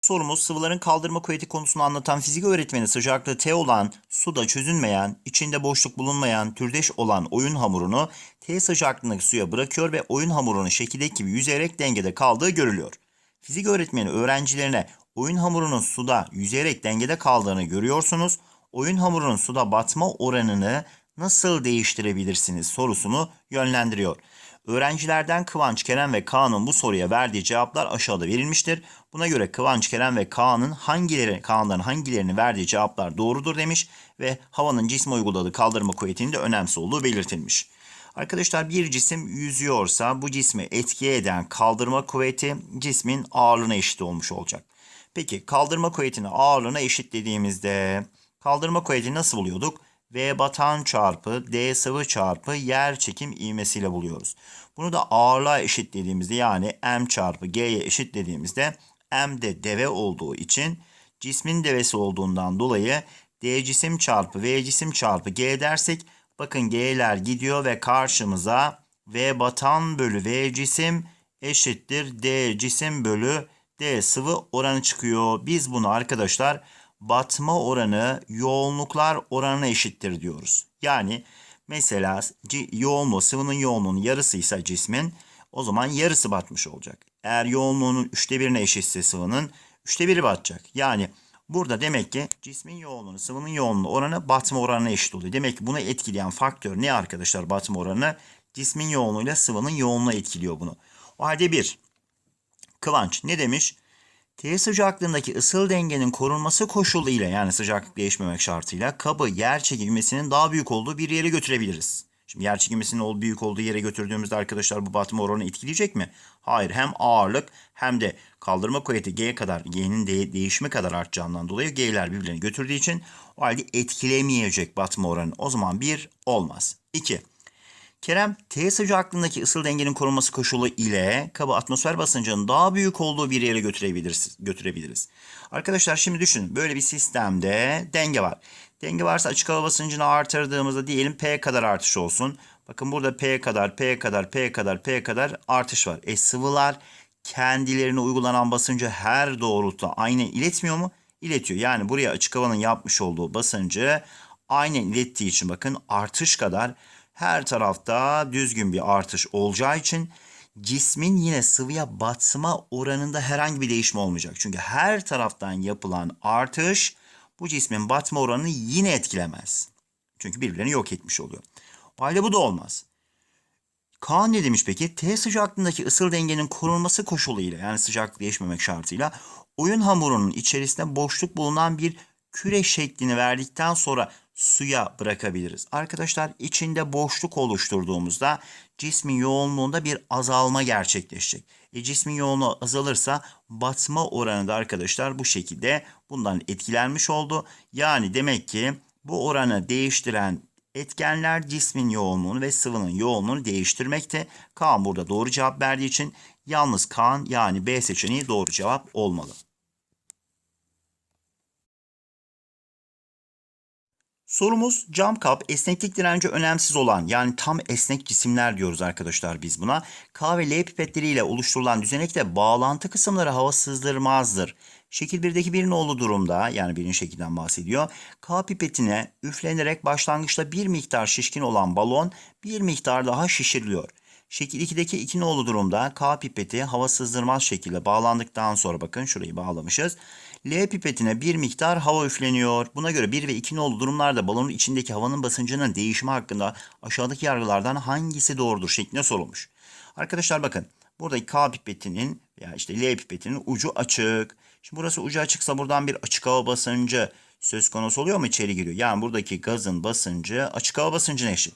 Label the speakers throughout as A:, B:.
A: Sorumuz sıvıların kaldırma kuvveti konusunu anlatan fizik öğretmeni sıcaklığı T olan, suda çözünmeyen, içinde boşluk bulunmayan, türdeş olan oyun hamurunu T sıcaklığındaki suya bırakıyor ve oyun hamurunun şekildeki gibi yüzerek dengede kaldığı görülüyor. Fizik öğretmeni öğrencilerine oyun hamurunun suda yüzerek dengede kaldığını görüyorsunuz. Oyun hamurunun suda batma oranını nasıl değiştirebilirsiniz sorusunu yönlendiriyor. Öğrencilerden Kıvanç Kerem ve Kaan'ın bu soruya verdiği cevaplar aşağıda verilmiştir. Buna göre Kıvanç Kerem ve Kaan'ın hangileri, Kaan'dan hangilerini verdiği cevaplar doğrudur demiş ve havanın cisme uyguladığı kaldırma kuvvetinin de önemsiz olduğu belirtilmiş. Arkadaşlar bir cisim yüzüyorsa bu cismi etki eden kaldırma kuvveti cismin ağırlığına eşit olmuş olacak. Peki kaldırma kuvvetini ağırlığına eşit dediğimizde kaldırma kuvvetini nasıl buluyorduk? V batan çarpı D sıvı çarpı yer çekim ivmesiyle buluyoruz. Bunu da ağırlığa eşitlediğimizde yani M çarpı G'ye eşitlediğimizde M de deve olduğu için cismin devesi olduğundan dolayı D cisim çarpı V cisim çarpı G dersek bakın G'ler gidiyor ve karşımıza V batan bölü V cisim eşittir D cisim bölü D sıvı oranı çıkıyor. Biz bunu arkadaşlar batma oranı yoğunluklar oranına eşittir diyoruz. Yani mesela yoğunluğu sıvının yoğunluğunun yarısıysa cismin o zaman yarısı batmış olacak. Eğer yoğunluğunun üçte birine eşitse sıvının üçte biri batacak. Yani burada demek ki cismin yoğunluğunu sıvının yoğunluğu oranı batma oranına eşit oluyor. Demek ki bunu etkileyen faktör ne arkadaşlar batma oranı? Cismin yoğunluğuyla sıvının yoğunluğu etkiliyor bunu. O halde bir Kıvanç ne demiş? T sıcaklığındaki ısıl dengenin korunması koşulu ile yani sıcaklık değişmemek şartıyla kabı yer çekilmesinin daha büyük olduğu bir yere götürebiliriz. Şimdi yer çekilmesinin büyük olduğu yere götürdüğümüzde arkadaşlar bu batma oranı etkileyecek mi? Hayır hem ağırlık hem de kaldırma kuvveti G kadar G'nin de değişimi kadar artacağından dolayı G'ler birbirlerini götürdüğü için o halde etkilemeyecek batma oranı. O zaman 1 olmaz. 2. Kerem, T aklındaki ısıl dengenin korunması koşulu ile kabı atmosfer basıncının daha büyük olduğu bir yere götürebiliriz. götürebiliriz. Arkadaşlar şimdi düşünün. Böyle bir sistemde denge var. Denge varsa açık hava basıncını artırdığımızda diyelim P kadar artış olsun. Bakın burada P kadar, P kadar, P kadar, P kadar artış var. E sıvılar kendilerine uygulanan basıncı her doğrultuda aynı iletmiyor mu? İletiyor. Yani buraya açık havanın yapmış olduğu basıncı aynı ilettiği için bakın artış kadar her tarafta düzgün bir artış olacağı için cismin yine sıvıya batma oranında herhangi bir değişme olmayacak. Çünkü her taraftan yapılan artış bu cismin batma oranını yine etkilemez. Çünkü birbirlerini yok etmiş oluyor. O halde bu da olmaz. Kaan ne demiş peki? T sıcaklığındaki ısıl dengenin korunması koşuluyla yani sıcaklık değişmemek şartıyla oyun hamurunun içerisinde boşluk bulunan bir küre şeklini verdikten sonra suya bırakabiliriz. Arkadaşlar içinde boşluk oluşturduğumuzda cismin yoğunluğunda bir azalma gerçekleşecek. E, cismin yoğunluğu azalırsa batma oranı da arkadaşlar bu şekilde bundan etkilenmiş oldu. Yani demek ki bu oranı değiştiren etkenler cismin yoğunluğunu ve sıvının yoğunluğunu değiştirmekte. Kaan burada doğru cevap verdiği için yalnız Kaan yani B seçeneği doğru cevap olmalı. Sorumuz cam kap esneklik direnci önemsiz olan yani tam esnek cisimler diyoruz arkadaşlar biz buna. K ve L pipetleriyle oluşturulan düzenekte bağlantı kısımları hava sızdırmazdır. Şekil 1'deki bir nolu durumda yani birin şekilden bahsediyor. K pipetine üflenerek başlangıçta bir miktar şişkin olan balon bir miktar daha şişiriliyor. Şekil 2'deki 2 nolu durumda K pipeti hava sızdırmaz şekilde bağlandıktan sonra bakın şurayı bağlamışız. L pipetine bir miktar hava üfleniyor. Buna göre 1 ve 2 nolu durumlarda balonun içindeki havanın basıncının değişimi hakkında aşağıdaki yargılardan hangisi doğrudur şeklinde sorulmuş. Arkadaşlar bakın buradaki K pipetinin veya işte L pipetinin ucu açık. Şimdi burası ucu açıksa buradan bir açık hava basıncı söz konusu oluyor mu içeri giriyor? Yani buradaki gazın basıncı açık hava basıncına eşit.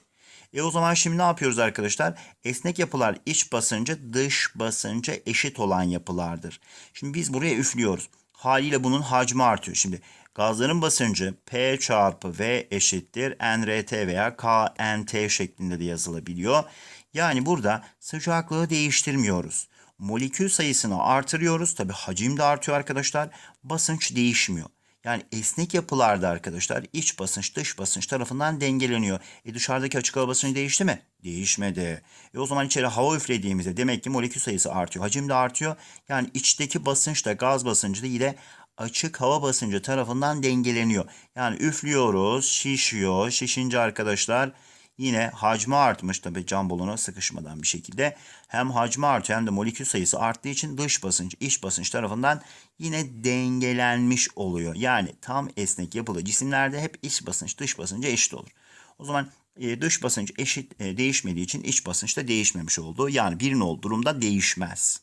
A: E o zaman şimdi ne yapıyoruz arkadaşlar? Esnek yapılar iç basıncı dış basınca eşit olan yapılardır. Şimdi biz buraya üflüyoruz. Haliyle bunun hacmi artıyor. Şimdi gazların basıncı P çarpı V eşittir NRT veya KNT şeklinde de yazılabiliyor. Yani burada sıcaklığı değiştirmiyoruz. Molekül sayısını artırıyoruz. Tabi hacim de artıyor arkadaşlar. Basınç değişmiyor. Yani esnek yapılarda arkadaşlar iç basınç dış basınç tarafından dengeleniyor. E dışarıdaki açık hava basıncı değişti mi? Değişmedi. E o zaman içeri hava üflediğimizde demek ki molekül sayısı artıyor. Hacim de artıyor. Yani içteki basınç da gaz basıncı da yine açık hava basıncı tarafından dengeleniyor. Yani üflüyoruz, şişiyor. Şişince arkadaşlar Yine hacmi artmış tabi cam balona sıkışmadan bir şekilde. Hem hacmi artıyor hem de molekül sayısı arttığı için dış basınç iç basınç tarafından yine dengelenmiş oluyor. Yani tam esnek yapılı cisimlerde hep iç basınç dış basınç eşit olur. O zaman e, dış basınç eşit e, değişmediği için iç basınç da değişmemiş oldu. Yani bir nol durumda değişmez.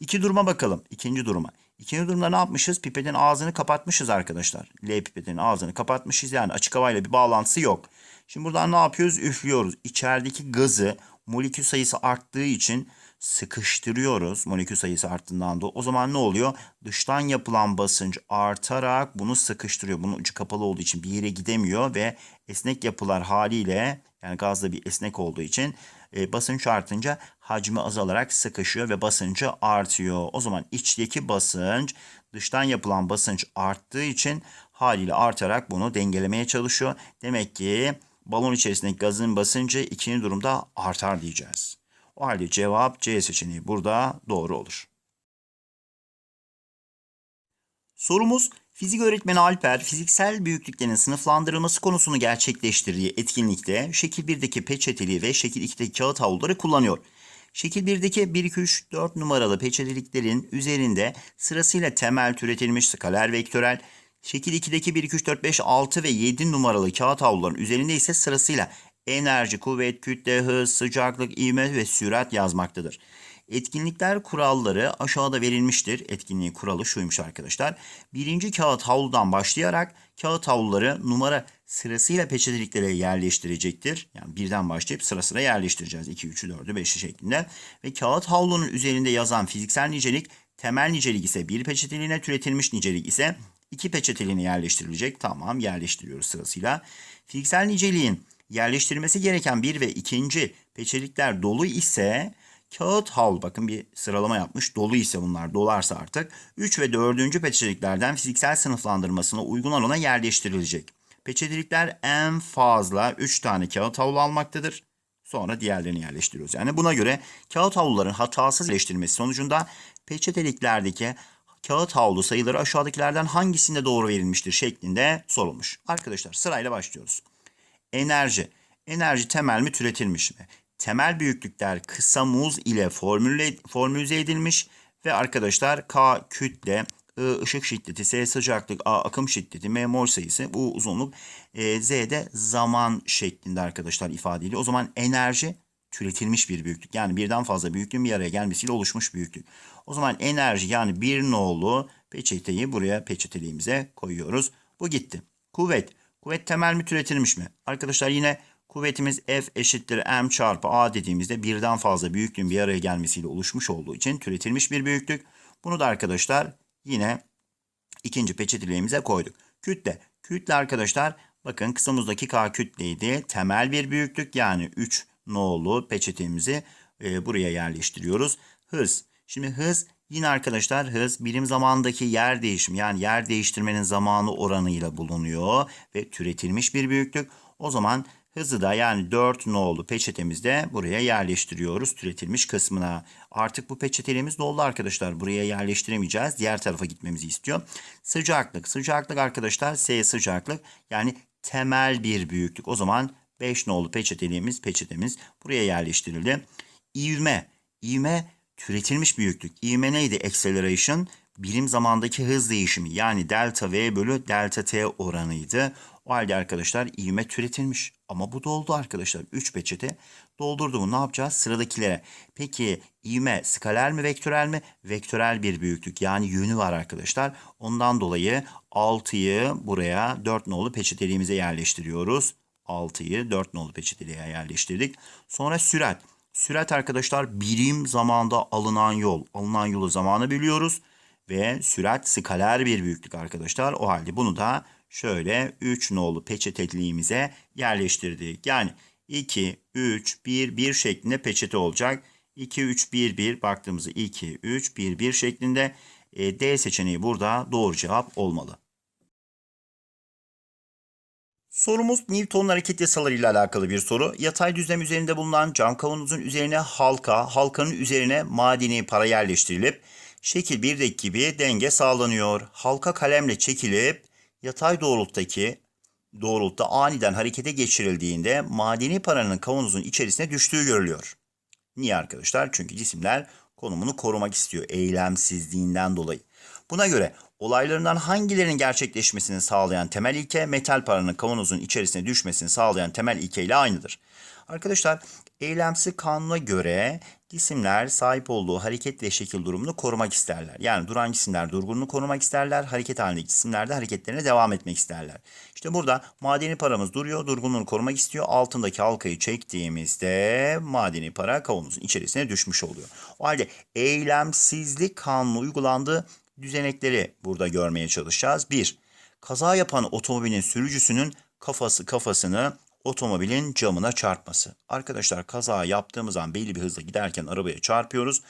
A: İki duruma bakalım. İkinci duruma. İkinci durumda ne yapmışız? Pipetin ağzını kapatmışız arkadaşlar. L pipetin ağzını kapatmışız. Yani açık havayla bir bağlantısı yok. Şimdi buradan ne yapıyoruz? Üflüyoruz. İçerideki gazı molekül sayısı arttığı için sıkıştırıyoruz. Molekül sayısı arttığından da o zaman ne oluyor? Dıştan yapılan basınç artarak bunu sıkıştırıyor. Bunun ucu kapalı olduğu için bir yere gidemiyor ve esnek yapılar haliyle yani gazda bir esnek olduğu için e, basınç artınca hacmi azalarak sıkışıyor ve basıncı artıyor. O zaman içteki basınç dıştan yapılan basınç arttığı için haliyle artarak bunu dengelemeye çalışıyor. Demek ki balon içerisindeki gazın basıncı ikinci durumda artar diyeceğiz. O halde cevap C seçeneği burada doğru olur. Sorumuz fizik öğretmeni Alper fiziksel büyüklüklerin sınıflandırılması konusunu gerçekleştirdiği etkinlikte şekil 1'deki peçeteli ve şekil 2'deki kağıt havluları kullanıyor. Şekil 1'deki 1, 2, 3, 4 numaralı peçeteliklerin üzerinde sırasıyla temel türetilmiş skaler vektörel, Şekil 2'deki 1, 2, 3, 4, 5, 6 ve 7 numaralı kağıt havluların üzerinde ise sırasıyla enerji, kuvvet, kütle, hız, sıcaklık, ivme ve sürat yazmaktadır. Etkinlikler kuralları aşağıda verilmiştir. Etkinliğin kuralı şuymuş arkadaşlar. Birinci kağıt havludan başlayarak kağıt havluları numara sırasıyla peçeteliklere yerleştirecektir. Yani birden başlayıp sıra sıra yerleştireceğiz. 2, 3, 4, 5 şeklinde. Ve kağıt havlunun üzerinde yazan fiziksel nicelik, temel nicelik ise bir peçeteliğine türetilmiş nicelik ise İki peçeteliğine yerleştirilecek. Tamam yerleştiriyoruz sırasıyla. Fiziksel niceliğin yerleştirmesi gereken bir ve ikinci peçelikler dolu ise kağıt hal bakın bir sıralama yapmış dolu ise bunlar dolarsa artık üç ve dördüncü peçeteliklerden fiziksel sınıflandırmasına uygun alana yerleştirilecek. Peçetelikler en fazla 3 tane kağıt havlu almaktadır. Sonra diğerlerini yerleştiriyoruz. Yani buna göre kağıt havluların hatasız yerleştirilmesi sonucunda peçeteliklerdeki kağıt havlu sayıları aşağıdakilerden hangisinde doğru verilmiştir şeklinde sorulmuş. Arkadaşlar sırayla başlıyoruz. Enerji. Enerji temel mi türetilmiş mi? Temel büyüklükler kısa muz ile formüle, formülize edilmiş ve arkadaşlar K kütle, ışık şiddeti, S sıcaklık, A akım şiddeti, M mol sayısı, U uzunluk, e, Z de zaman şeklinde arkadaşlar ifade ediliyor. O zaman enerji türetilmiş bir büyüklük. Yani birden fazla büyüklüğün bir araya gelmesiyle oluşmuş büyüklük. O zaman enerji yani bir nolu peçeteyi buraya peçeteliğimize koyuyoruz. Bu gitti. Kuvvet. Kuvvet temel mi türetilmiş mi? Arkadaşlar yine kuvvetimiz F eşittir M çarpı A dediğimizde birden fazla büyüklüğün bir araya gelmesiyle oluşmuş olduğu için türetilmiş bir büyüklük. Bunu da arkadaşlar yine ikinci peçeteliğimize koyduk. Kütle. Kütle arkadaşlar bakın kısamuzdaki K kütleydi. Temel bir büyüklük yani 3 no'lu peçetemizi e, buraya yerleştiriyoruz. Hız. Şimdi hız yine arkadaşlar hız birim zamandaki yer değişim yani yer değiştirmenin zamanı oranıyla bulunuyor ve türetilmiş bir büyüklük. O zaman hızı da yani 4 nolu peçetemizde buraya yerleştiriyoruz türetilmiş kısmına. Artık bu peçetelerimiz doldu arkadaşlar. Buraya yerleştiremeyeceğiz. Diğer tarafa gitmemizi istiyor. Sıcaklık. Sıcaklık arkadaşlar S sıcaklık yani temel bir büyüklük. O zaman 5 nolu peçeteliğimiz, peçetemiz buraya yerleştirildi. İvme, ivme türetilmiş büyüklük. İvme neydi? Acceleration, birim zamandaki hız değişimi yani delta v bölü delta t oranıydı. O halde arkadaşlar ivme türetilmiş. Ama bu doldu arkadaşlar. 3 peçete doldurdu mu ne yapacağız? Sıradakilere. Peki ivme skaler mi vektörel mi? Vektörel bir büyüklük yani yönü var arkadaşlar. Ondan dolayı 6'yı buraya 4 nolu peçeteliğimize yerleştiriyoruz. 6'yı 4 nolu peçeteliğe yerleştirdik. Sonra sürat. Sürat arkadaşlar birim zamanda alınan yol. Alınan yolu zamanı biliyoruz. Ve sürat skaler bir büyüklük arkadaşlar. O halde bunu da şöyle 3 nolu peçeteliğimize yerleştirdik. Yani 2, 3, 1, 1 şeklinde peçete olacak. 2, 3, 1, 1 baktığımızda 2, 3, 1, 1 şeklinde e, D seçeneği burada doğru cevap olmalı. Sorumuz Newton'un hareket yasalarıyla alakalı bir soru. Yatay düzlem üzerinde bulunan cam kavanozun üzerine halka, halkanın üzerine madeni para yerleştirilip şekil 1'deki gibi denge sağlanıyor. Halka kalemle çekilip yatay doğrulttaki doğrultuda aniden harekete geçirildiğinde madeni paranın kavanozun içerisine düştüğü görülüyor. Niye arkadaşlar? Çünkü cisimler konumunu korumak istiyor eylemsizliğinden dolayı. Buna göre olaylarından hangilerinin gerçekleşmesini sağlayan temel ilke metal paranın kavanozun içerisine düşmesini sağlayan temel ilke ile aynıdır. Arkadaşlar eylemsi kanuna göre cisimler sahip olduğu hareket ve şekil durumunu korumak isterler. Yani duran cisimler durgunluğunu korumak isterler. Hareket halindeki cisimler de hareketlerine devam etmek isterler. İşte burada madeni paramız duruyor. Durgunluğunu korumak istiyor. Altındaki halkayı çektiğimizde madeni para kavanozun içerisine düşmüş oluyor. O halde eylemsizlik kanunu uygulandı düzenekleri burada görmeye çalışacağız. 1. Kaza yapan otomobilin sürücüsünün kafası kafasını otomobilin camına çarpması. Arkadaşlar kaza yaptığımız an belli bir hızla giderken arabaya çarpıyoruz.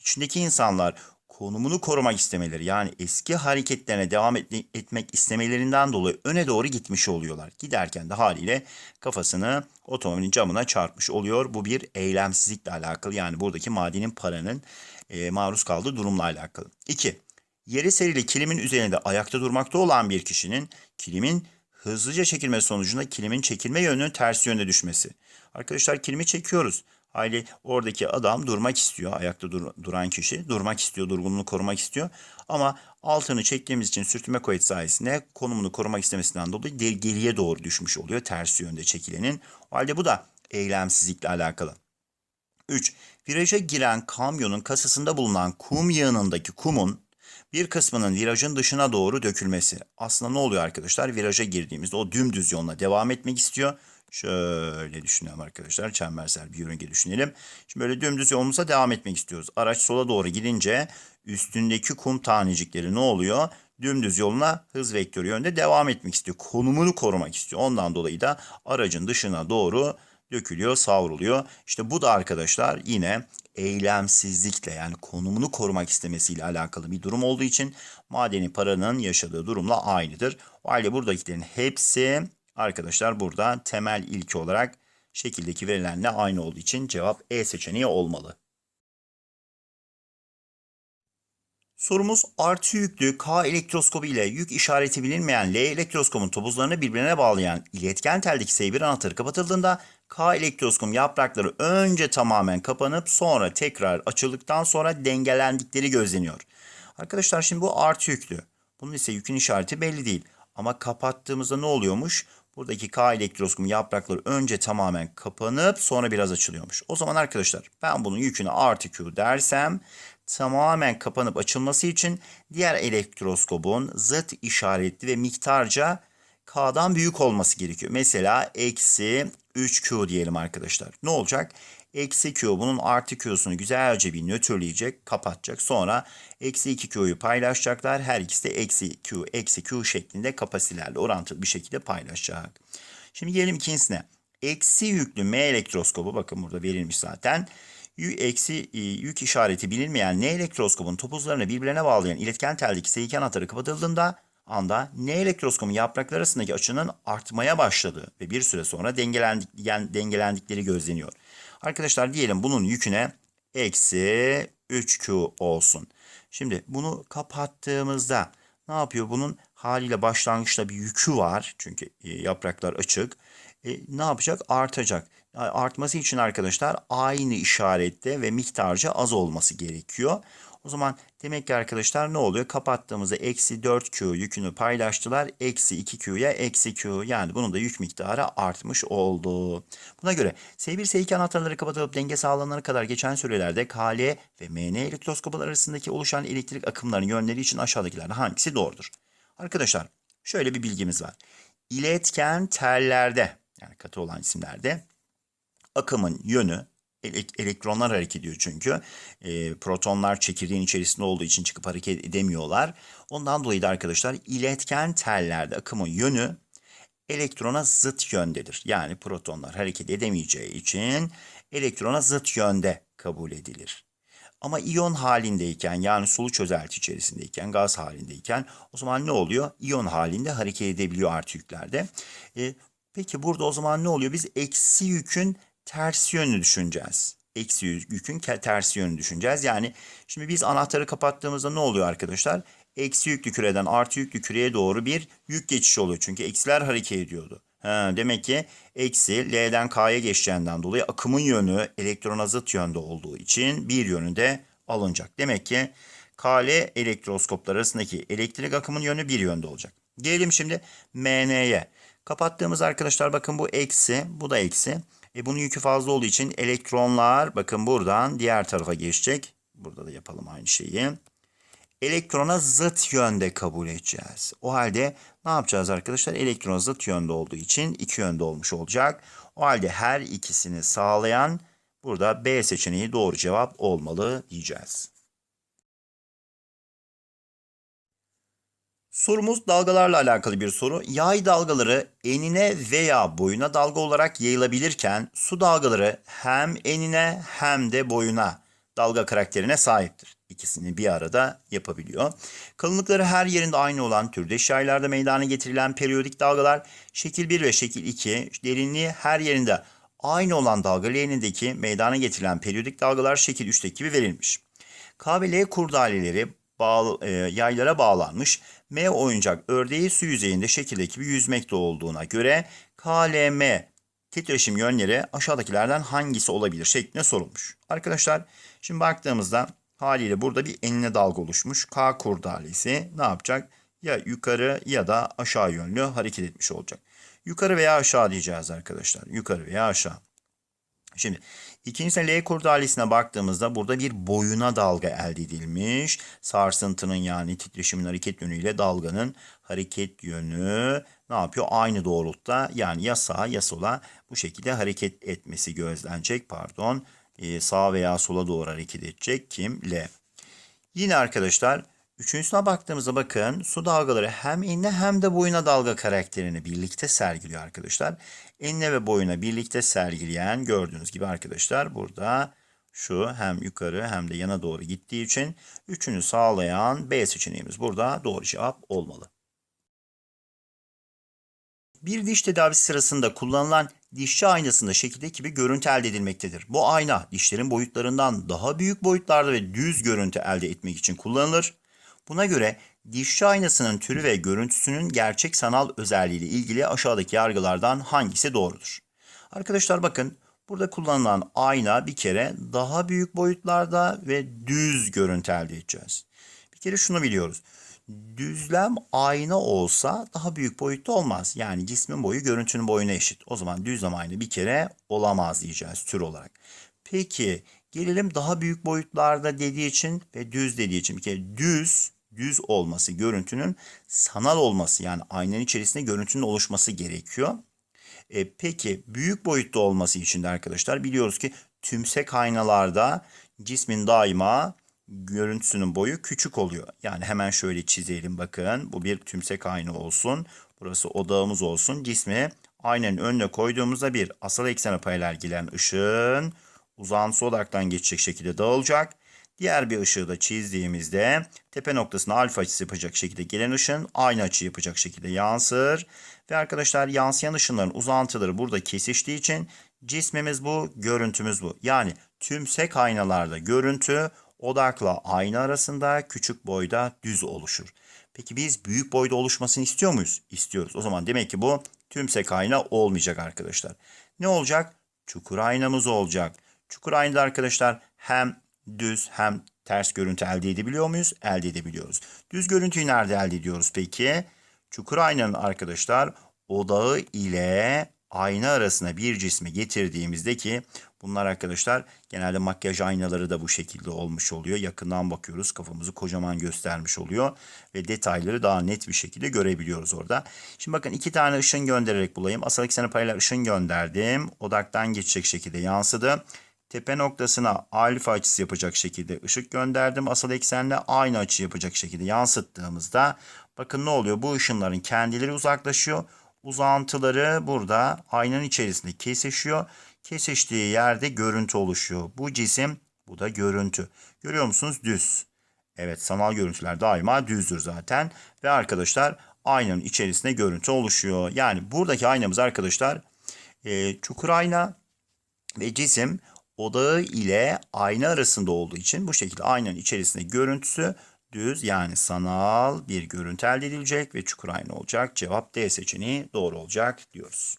A: İçindeki insanlar konumunu korumak istemeleri yani eski hareketlerine devam et, etmek istemelerinden dolayı öne doğru gitmiş oluyorlar. Giderken de haliyle kafasını otomobilin camına çarpmış oluyor. Bu bir eylemsizlikle alakalı yani buradaki madinin paranın e, maruz kaldığı durumla alakalı. 2. Yere serili kilimin üzerinde ayakta durmakta olan bir kişinin kilimin hızlıca çekilme sonucunda kilimin çekilme yönünün ters yönde düşmesi. Arkadaşlar kilimi çekiyoruz. Hali oradaki adam durmak istiyor. Ayakta dur, duran kişi durmak istiyor, durgunluğunu korumak istiyor. Ama altını çektiğimiz için sürtünme kuvvet sayesinde konumunu korumak istemesinden dolayı geriye doğru düşmüş oluyor. Ters yönde çekilenin. O halde bu da eylemsizlikle alakalı. 3. Viraja giren kamyonun kasasında bulunan kum yığınındaki kumun bir kısmının virajın dışına doğru dökülmesi. Aslında ne oluyor arkadaşlar? Viraja girdiğimizde o dümdüz yoluna devam etmek istiyor. Şöyle düşünelim arkadaşlar. Çembersel bir yörünge düşünelim. Şimdi böyle dümdüz yolumuza devam etmek istiyoruz. Araç sola doğru gidince üstündeki kum tanecikleri ne oluyor? Dümdüz yoluna hız vektörü yönde devam etmek istiyor. Konumunu korumak istiyor. Ondan dolayı da aracın dışına doğru dökülüyor, savruluyor. İşte bu da arkadaşlar yine eylemsizlikle yani konumunu korumak istemesiyle alakalı bir durum olduğu için madeni paranın yaşadığı durumla aynıdır. O halde buradakilerin hepsi arkadaşlar burada temel ilki olarak şekildeki verilenle aynı olduğu için cevap E seçeneği olmalı. Sorumuz artı yüklü K elektroskobu ile yük işareti bilinmeyen L elektroskobun topuzlarını birbirine bağlayan iletken teldeki S1 anahtarı kapatıldığında K elektroskom yaprakları önce tamamen kapanıp sonra tekrar açıldıktan sonra dengelendikleri gözleniyor. Arkadaşlar şimdi bu artı yüklü. Bunun ise yükün işareti belli değil. Ama kapattığımızda ne oluyormuş? Buradaki K elektroskomun yaprakları önce tamamen kapanıp sonra biraz açılıyormuş. O zaman arkadaşlar ben bunun yükünü artı Q dersem tamamen kapanıp açılması için diğer elektroskobun zıt işaretli ve miktarca K'dan büyük olması gerekiyor. Mesela eksi 3Q diyelim arkadaşlar. Ne olacak? Eksi Q bunun artı Q'sunu güzelce bir nötrleyecek, kapatacak. Sonra eksi 2Q'yu paylaşacaklar. Her ikisi de eksi Q, eksi Q şeklinde kapasitelerle orantılı bir şekilde paylaşacak. Şimdi gelelim ikincisine. Eksi yüklü M elektroskobu bakın burada verilmiş zaten eksi yük işareti bilinmeyen N elektroskopun topuzlarını birbirine bağlayan iletken teldeki seyirken atarı kapatıldığında anda N elektroskopun yaprakları arasındaki açının artmaya başladığı ve bir süre sonra dengelendik, yani dengelendikleri gözleniyor. Arkadaşlar diyelim bunun yüküne eksi 3Q olsun. Şimdi bunu kapattığımızda ne yapıyor? Bunun haliyle başlangıçta bir yükü var. Çünkü e, yapraklar açık. E, ne yapacak? Artacak artması için arkadaşlar aynı işarette ve miktarca az olması gerekiyor. O zaman demek ki arkadaşlar ne oluyor? Kapattığımızda eksi 4Q yükünü paylaştılar. Eksi 2Q'ya eksi Q yani bunun da yük miktarı artmış oldu. Buna göre S1 S2 anahtarları kapatılıp denge sağlanana kadar geçen sürelerde KL ve MN elektroskopları arasındaki oluşan elektrik akımlarının yönleri için aşağıdakilerden hangisi doğrudur? Arkadaşlar şöyle bir bilgimiz var. İletken tellerde yani katı olan isimlerde akımın yönü elektronlar hareket ediyor çünkü. E, protonlar çekirdeğin içerisinde olduğu için çıkıp hareket edemiyorlar. Ondan dolayı da arkadaşlar iletken tellerde akımın yönü elektrona zıt yöndedir. Yani protonlar hareket edemeyeceği için elektrona zıt yönde kabul edilir. Ama iyon halindeyken yani sulu çözelti içerisindeyken, gaz halindeyken o zaman ne oluyor? İyon halinde hareket edebiliyor artı yüklerde. E, peki burada o zaman ne oluyor? Biz eksi yükün ters yönünü düşüneceğiz. Eksi yükün tersi yönünü düşüneceğiz. Yani şimdi biz anahtarı kapattığımızda ne oluyor arkadaşlar? Eksi yüklü küreden artı yüklü küreye doğru bir yük geçişi oluyor. Çünkü eksiler hareket ediyordu. Ha, demek ki eksi L'den K'ya geçeceğinden dolayı akımın yönü elektron azıt yönde olduğu için bir yönü de alınacak. Demek ki KL elektroskoplar arasındaki elektrik akımın yönü bir yönde olacak. Gelelim şimdi MN'ye. Kapattığımız arkadaşlar bakın bu eksi, bu da eksi. E bunun yükü fazla olduğu için elektronlar bakın buradan diğer tarafa geçecek. Burada da yapalım aynı şeyi. Elektrona zıt yönde kabul edeceğiz. O halde ne yapacağız arkadaşlar? Elektron zıt yönde olduğu için iki yönde olmuş olacak. O halde her ikisini sağlayan burada B seçeneği doğru cevap olmalı diyeceğiz. Sorumuz dalgalarla alakalı bir soru. Yay dalgaları enine veya boyuna dalga olarak yayılabilirken su dalgaları hem enine hem de boyuna dalga karakterine sahiptir. İkisini bir arada yapabiliyor. Kalınlıkları her yerinde aynı olan türdeş yaylarda meydana getirilen periyodik dalgalar şekil 1 ve şekil 2 derinliği her yerinde aynı olan dalga leğenindeki meydana getirilen periyodik dalgalar şekil 3'teki gibi verilmiş. K ve L kurdaleleri bağlı, e, yaylara bağlanmış M oyuncak ördeği su yüzeyinde şekildeki bir yüzmekte olduğuna göre KLM titreşim yönleri aşağıdakilerden hangisi olabilir şeklinde sorulmuş. Arkadaşlar şimdi baktığımızda haliyle burada bir enine dalga oluşmuş. K kurdalesi ne yapacak? Ya yukarı ya da aşağı yönlü hareket etmiş olacak. Yukarı veya aşağı diyeceğiz arkadaşlar. Yukarı veya aşağı. Şimdi İkincisi L kurdalesine baktığımızda burada bir boyuna dalga elde edilmiş. Sarsıntının yani titreşimin hareket yönüyle dalganın hareket yönü ne yapıyor? Aynı doğrultuda yani ya sağa ya sola bu şekilde hareket etmesi gözlenecek. Pardon ee, sağa veya sola doğru hareket edecek kim? L. Yine arkadaşlar üçüncüsüne baktığımızda bakın su dalgaları hem inne hem de boyuna dalga karakterini birlikte sergiliyor arkadaşlar. Enine ve boyuna birlikte sergileyen gördüğünüz gibi arkadaşlar burada şu hem yukarı hem de yana doğru gittiği için üçünü sağlayan B seçeneğimiz burada doğru cevap olmalı. Bir diş tedavisi sırasında kullanılan dişçi aynasında şekildeki gibi görüntü elde edilmektedir. Bu ayna dişlerin boyutlarından daha büyük boyutlarda ve düz görüntü elde etmek için kullanılır. Buna göre Dişçi aynasının türü ve görüntüsünün gerçek sanal özelliği ile ilgili aşağıdaki yargılardan hangisi doğrudur? Arkadaşlar bakın burada kullanılan ayna bir kere daha büyük boyutlarda ve düz görüntü elde edeceğiz. Bir kere şunu biliyoruz. Düzlem ayna olsa daha büyük boyutta olmaz. Yani cismin boyu görüntünün boyuna eşit. O zaman düzlem ayna bir kere olamaz diyeceğiz tür olarak. Peki gelelim daha büyük boyutlarda dediği için ve düz dediği için. Bir kere düz düz olması, görüntünün sanal olması yani aynanın içerisinde görüntünün oluşması gerekiyor. E, peki büyük boyutta olması için de arkadaşlar biliyoruz ki tümsek aynalarda cismin daima görüntüsünün boyu küçük oluyor. Yani hemen şöyle çizelim bakın. Bu bir tümsek ayna olsun. Burası odağımız olsun. Cismi aynanın önüne koyduğumuzda bir asal eksene paralel gelen ışığın uzantısı odaktan geçecek şekilde dağılacak Diğer bir ışığı da çizdiğimizde tepe noktasına alfa açısı yapacak şekilde gelen ışın aynı açı yapacak şekilde yansır. Ve arkadaşlar yansıyan ışınların uzantıları burada kesiştiği için cismimiz bu, görüntümüz bu. Yani tümsek aynalarda görüntü odakla ayna arasında küçük boyda düz oluşur. Peki biz büyük boyda oluşmasını istiyor muyuz? İstiyoruz. O zaman demek ki bu tümsek ayna olmayacak arkadaşlar. Ne olacak? Çukur aynamız olacak. Çukur aynada arkadaşlar hem düz hem ters görüntü elde edebiliyor muyuz? Elde edebiliyoruz. Düz görüntüyü nerede elde ediyoruz peki? Çukur aynanın arkadaşlar odağı ile ayna arasına bir cismi getirdiğimizde ki bunlar arkadaşlar genelde makyaj aynaları da bu şekilde olmuş oluyor. Yakından bakıyoruz kafamızı kocaman göstermiş oluyor ve detayları daha net bir şekilde görebiliyoruz orada. Şimdi bakın iki tane ışın göndererek bulayım. Asal iki tane paralel ışın gönderdim. Odaktan geçecek şekilde yansıdı tepe noktasına alfa açısı yapacak şekilde ışık gönderdim. Asıl eksenle aynı açı yapacak şekilde yansıttığımızda bakın ne oluyor? Bu ışınların kendileri uzaklaşıyor. Uzantıları burada aynanın içerisinde kesişiyor. Kesiştiği yerde görüntü oluşuyor. Bu cisim, bu da görüntü. Görüyor musunuz? Düz. Evet sanal görüntüler daima düzdür zaten. Ve arkadaşlar aynanın içerisinde görüntü oluşuyor. Yani buradaki aynamız arkadaşlar e, çukur ayna ve cisim odağı ile ayna arasında olduğu için bu şekilde aynanın içerisinde görüntüsü düz yani sanal bir görüntü elde edilecek ve çukur ayna olacak. Cevap D seçeneği doğru olacak
B: diyoruz.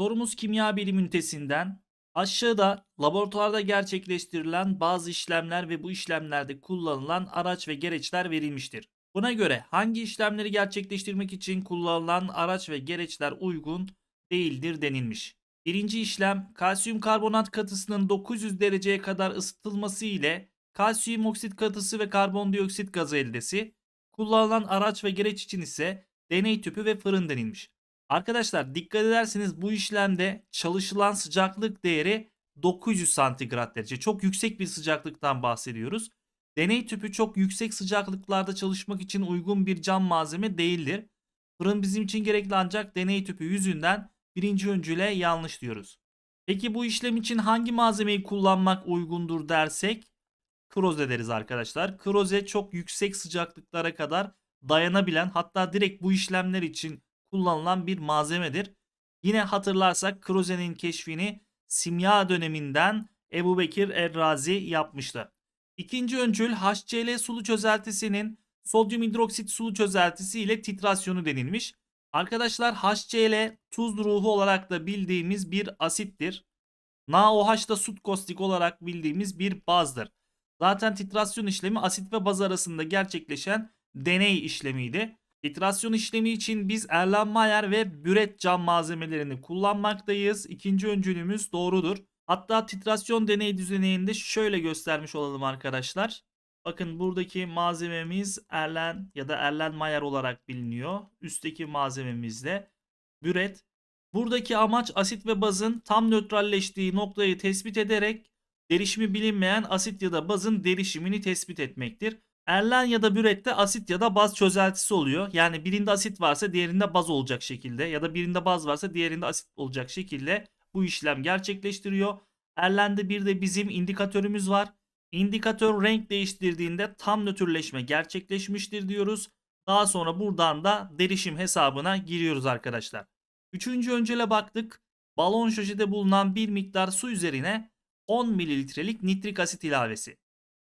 B: Sorumuz kimya bilim ünitesinden. Aşağıda laboratuvarda gerçekleştirilen bazı işlemler ve bu işlemlerde kullanılan araç ve gereçler verilmiştir. Buna göre hangi işlemleri gerçekleştirmek için kullanılan araç ve gereçler uygun değildir denilmiş. Birinci işlem kalsiyum karbonat katısının 900 dereceye kadar ısıtılması ile kalsiyum oksit katısı ve karbondioksit gazı eldesi. Kullanılan araç ve gereç için ise deney tüpü ve fırın denilmiş. Arkadaşlar dikkat ederseniz bu işlemde çalışılan sıcaklık değeri 900 santigrat derece. Çok yüksek bir sıcaklıktan bahsediyoruz. Deney tüpü çok yüksek sıcaklıklarda çalışmak için uygun bir cam malzeme değildir. Fırın bizim için gerekli ancak deney tüpü yüzünden birinci öncüle yanlış diyoruz. Peki bu işlem için hangi malzemeyi kullanmak uygundur dersek kroze deriz arkadaşlar. Kroze çok yüksek sıcaklıklara kadar dayanabilen hatta direkt bu işlemler için kullanılan bir malzemedir. Yine hatırlarsak krozenin keşfini simya döneminden Ebu Bekir Errazi yapmıştı. İkinci öncül HCl sulu çözeltisinin sodyum hidroksit sulu çözeltisi ile titrasyonu denilmiş. Arkadaşlar HCl tuz ruhu olarak da bildiğimiz bir asittir. NaOH da sut kostik olarak bildiğimiz bir bazdır. Zaten titrasyon işlemi asit ve baz arasında gerçekleşen deney işlemiydi. Titrasyon işlemi için biz Erlenmeyer ve Büret cam malzemelerini kullanmaktayız. İkinci öncülümüz doğrudur. Hatta titrasyon deney düzeninde şöyle göstermiş olalım arkadaşlar. Bakın buradaki malzememiz Erlen ya da Erlen Mayer olarak biliniyor. Üstteki malzememiz de büret. Buradaki amaç asit ve bazın tam nötralleştiği noktayı tespit ederek derişimi bilinmeyen asit ya da bazın derişimini tespit etmektir. Erlen ya da bürette asit ya da baz çözeltisi oluyor. Yani birinde asit varsa diğerinde baz olacak şekilde ya da birinde baz varsa diğerinde asit olacak şekilde bu işlem gerçekleştiriyor. Erlen'de bir de bizim indikatörümüz var. İndikatör renk değiştirdiğinde tam nötrleşme gerçekleşmiştir diyoruz. Daha sonra buradan da derişim hesabına giriyoruz arkadaşlar. Üçüncü öncele baktık. Balon şişede bulunan bir miktar su üzerine 10 mililitrelik nitrik asit ilavesi.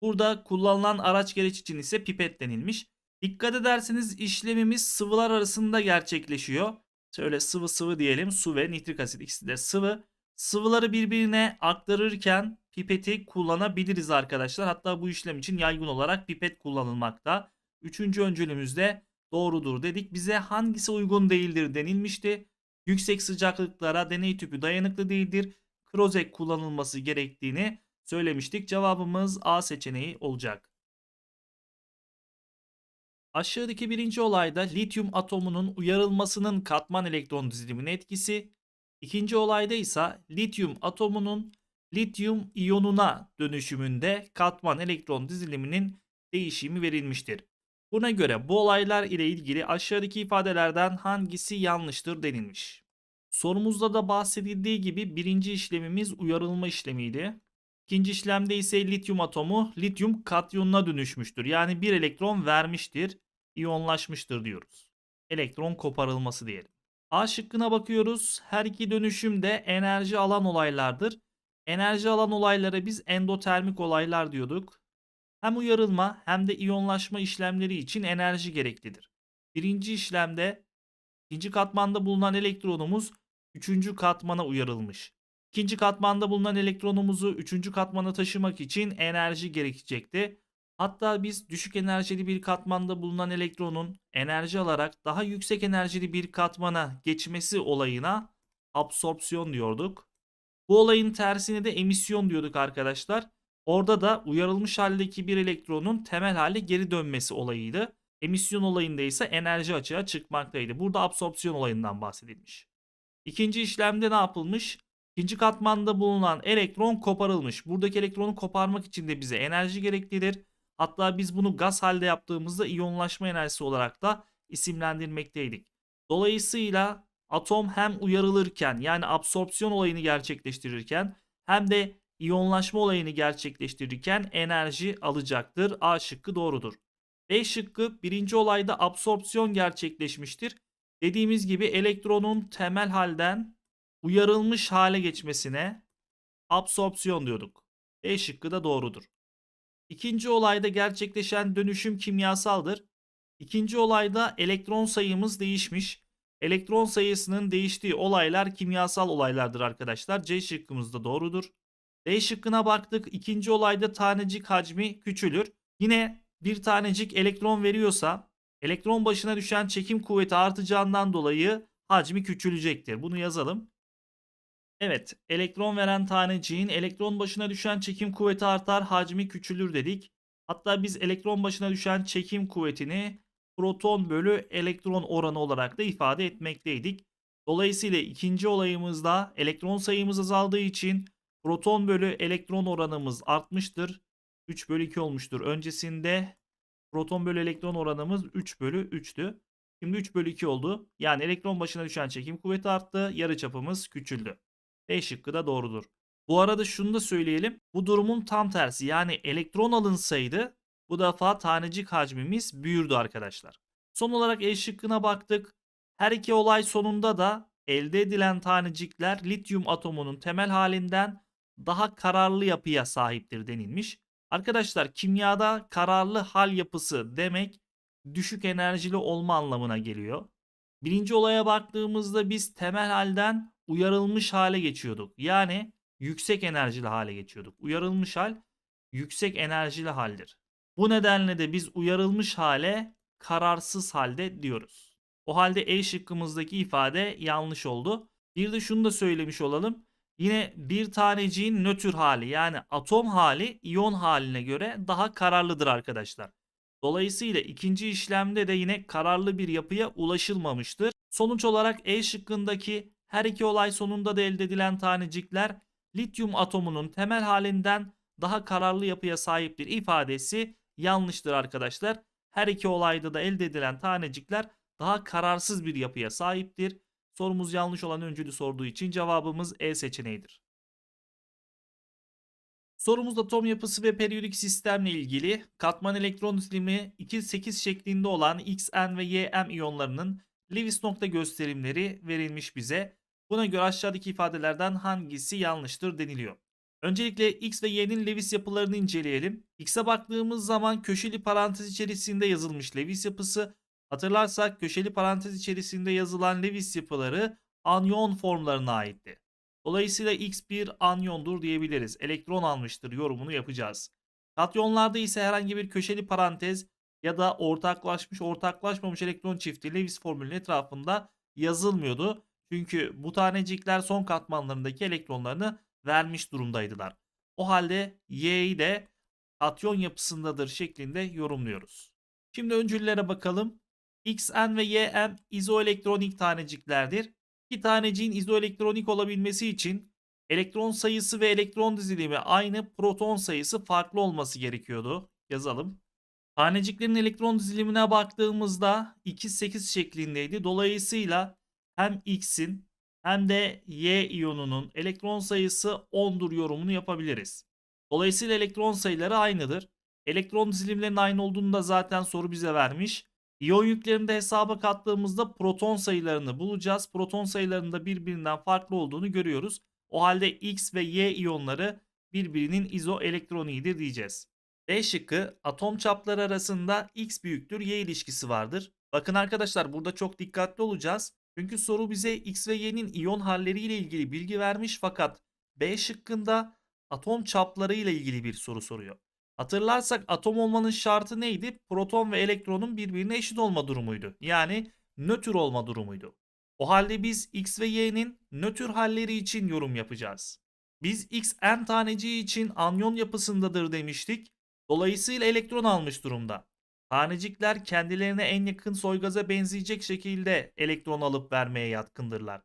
B: Burada kullanılan araç gereç için ise pipet denilmiş. Dikkat ederseniz işlemimiz sıvılar arasında gerçekleşiyor. Şöyle sıvı sıvı diyelim. Su ve nitrik asit ikisi de sıvı. Sıvıları birbirine aktarırken pipeti kullanabiliriz arkadaşlar. Hatta bu işlem için yaygın olarak pipet kullanılmakta. Üçüncü öncülümüzde doğrudur dedik. Bize hangisi uygun değildir denilmişti. Yüksek sıcaklıklara deney tüpü dayanıklı değildir. Krozek kullanılması gerektiğini söylemiştik. Cevabımız A seçeneği olacak. Aşağıdaki birinci olayda lityum atomunun uyarılmasının katman elektron dizilimine etkisi, İkinci olayda ise lityum atomunun lityum iyonuna dönüşümünde katman elektron diziliminin değişimi verilmiştir. Buna göre bu olaylar ile ilgili aşağıdaki ifadelerden hangisi yanlıştır denilmiş. Sorumuzda da bahsedildiği gibi birinci işlemimiz uyarılma işlemiydi. İkinci işlemde ise lityum atomu lityum katyonuna dönüşmüştür. Yani bir elektron vermiştir, iyonlaşmıştır diyoruz. Elektron koparılması diyelim. A şıkkına bakıyoruz. Her iki dönüşüm de enerji alan olaylardır. Enerji alan olaylara biz endotermik olaylar diyorduk. Hem uyarılma hem de iyonlaşma işlemleri için enerji gereklidir. Birinci işlemde ikinci katmanda bulunan elektronumuz üçüncü katmana uyarılmış. İkinci katmanda bulunan elektronumuzu üçüncü katmana taşımak için enerji gerekecekti. Hatta biz düşük enerjili bir katmanda bulunan elektronun enerji alarak daha yüksek enerjili bir katmana geçmesi olayına absorpsiyon diyorduk. Bu olayın tersine de emisyon diyorduk arkadaşlar. Orada da uyarılmış haldeki bir elektronun temel hale geri dönmesi olayıydı. Emisyon olayında ise enerji açığa çıkmaktaydı. Burada absorpsiyon olayından bahsedilmiş. İkinci işlemde ne yapılmış? İkinci katmanda bulunan elektron koparılmış. Buradaki elektronu koparmak için de bize enerji gereklidir. Hatta biz bunu gaz halde yaptığımızda iyonlaşma enerjisi olarak da isimlendirmekteydik. Dolayısıyla atom hem uyarılırken yani absorpsiyon olayını gerçekleştirirken hem de iyonlaşma olayını gerçekleştirirken enerji alacaktır. A şıkkı doğrudur. B şıkkı birinci olayda absorpsiyon gerçekleşmiştir. Dediğimiz gibi elektronun temel halden uyarılmış hale geçmesine absorpsiyon diyorduk. B şıkkı da doğrudur. İkinci olayda gerçekleşen dönüşüm kimyasaldır. İkinci olayda elektron sayımız değişmiş. Elektron sayısının değiştiği olaylar kimyasal olaylardır arkadaşlar. C şıkkımız da doğrudur. D şıkkına baktık. İkinci olayda tanecik hacmi küçülür. Yine bir tanecik elektron veriyorsa elektron başına düşen çekim kuvveti artacağından dolayı hacmi küçülecektir. Bunu yazalım. Evet, elektron veren taneciğin elektron başına düşen çekim kuvveti artar, hacmi küçülür dedik. Hatta biz elektron başına düşen çekim kuvvetini proton bölü elektron oranı olarak da ifade etmekteydik. Dolayısıyla ikinci olayımızda elektron sayımız azaldığı için proton bölü elektron oranımız artmıştır. 3 bölü 2 olmuştur. Öncesinde proton bölü elektron oranımız 3 bölü 3'tü. Şimdi 3 bölü 2 oldu. Yani elektron başına düşen çekim kuvveti arttı. Yarı çapımız küçüldü. D şıkkı da doğrudur. Bu arada şunu da söyleyelim. Bu durumun tam tersi yani elektron alınsaydı bu defa tanecik hacmimiz büyürdü arkadaşlar. Son olarak E şıkkına baktık. Her iki olay sonunda da elde edilen tanecikler lityum atomunun temel halinden daha kararlı yapıya sahiptir denilmiş. Arkadaşlar kimyada kararlı hal yapısı demek düşük enerjili olma anlamına geliyor. Birinci olaya baktığımızda biz temel halden uyarılmış hale geçiyorduk. Yani yüksek enerjili hale geçiyorduk. Uyarılmış hal yüksek enerjili haldir. Bu nedenle de biz uyarılmış hale kararsız halde diyoruz. O halde E şıkkımızdaki ifade yanlış oldu. Bir de şunu da söylemiş olalım. Yine bir taneciğin nötr hali yani atom hali iyon haline göre daha kararlıdır arkadaşlar. Dolayısıyla ikinci işlemde de yine kararlı bir yapıya ulaşılmamıştır. Sonuç olarak E şıkkındaki her iki olay sonunda da elde edilen tanecikler lityum atomunun temel halinden daha kararlı yapıya sahiptir ifadesi yanlıştır arkadaşlar. Her iki olayda da elde edilen tanecikler daha kararsız bir yapıya sahiptir. Sorumuz yanlış olan öncülü sorduğu için cevabımız E seçeneğidir. Sorumuz atom yapısı ve periyodik sistemle ilgili katman elektron dilimi 2-8 şeklinde olan Xn ve Ym iyonlarının Lewis nokta gösterimleri verilmiş bize. Buna göre aşağıdaki ifadelerden hangisi yanlıştır deniliyor. Öncelikle x ve y'nin Lewis yapılarını inceleyelim. x'e baktığımız zaman köşeli parantez içerisinde yazılmış Lewis yapısı. Hatırlarsak köşeli parantez içerisinde yazılan Lewis yapıları anyon formlarına aitti. Dolayısıyla x bir anyondur diyebiliriz. Elektron almıştır yorumunu yapacağız. Katyonlarda ise herhangi bir köşeli parantez ya da ortaklaşmış ortaklaşmamış elektron çifti Lewis formülünün etrafında yazılmıyordu. Çünkü bu tanecikler son katmanlarındaki elektronlarını vermiş durumdaydılar. O halde Y'yi de atyon yapısındadır şeklinde yorumluyoruz. Şimdi öncüllere bakalım. Xn ve YM izoelektronik taneciklerdir. İki taneciğin izoelektronik olabilmesi için elektron sayısı ve elektron dizilimi aynı proton sayısı farklı olması gerekiyordu. Yazalım. Taneciklerin elektron dizilimine baktığımızda 2-8 şeklindeydi. Dolayısıyla hem X'in hem de Y iyonunun elektron sayısı 10'dur yorumunu yapabiliriz. Dolayısıyla elektron sayıları aynıdır. Elektron dizilimlerinin aynı olduğunu da zaten soru bize vermiş. İyon yüklerini de hesaba kattığımızda proton sayılarını bulacağız. Proton sayılarının da birbirinden farklı olduğunu görüyoruz. O halde X ve Y iyonları birbirinin izoelektroniğidir diyeceğiz. B şıkkı atom çapları arasında x büyüktür y ilişkisi vardır. Bakın arkadaşlar burada çok dikkatli olacağız. Çünkü soru bize x ve y'nin iyon halleriyle ilgili bilgi vermiş fakat B şıkkında atom çapları ile ilgili bir soru soruyor. Hatırlarsak atom olmanın şartı neydi? Proton ve elektronun birbirine eşit olma durumuydu. Yani nötr olma durumuydu. O halde biz x ve y'nin nötr halleri için yorum yapacağız. Biz x n taneciği için anyon yapısındadır demiştik. Dolayısıyla elektron almış durumda. Tanecikler kendilerine en yakın soygaza benzeyecek şekilde elektron alıp vermeye yatkındırlar.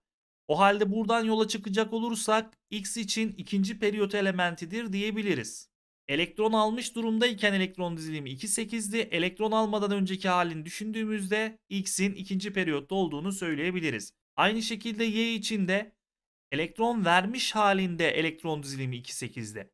B: O halde buradan yola çıkacak olursak X için ikinci periyot elementidir diyebiliriz. Elektron almış durumdayken elektron dizilimi 2.8'di. Elektron almadan önceki halini düşündüğümüzde X'in ikinci periyotta olduğunu söyleyebiliriz. Aynı şekilde Y için de elektron vermiş halinde elektron dizilimi 2.8'de.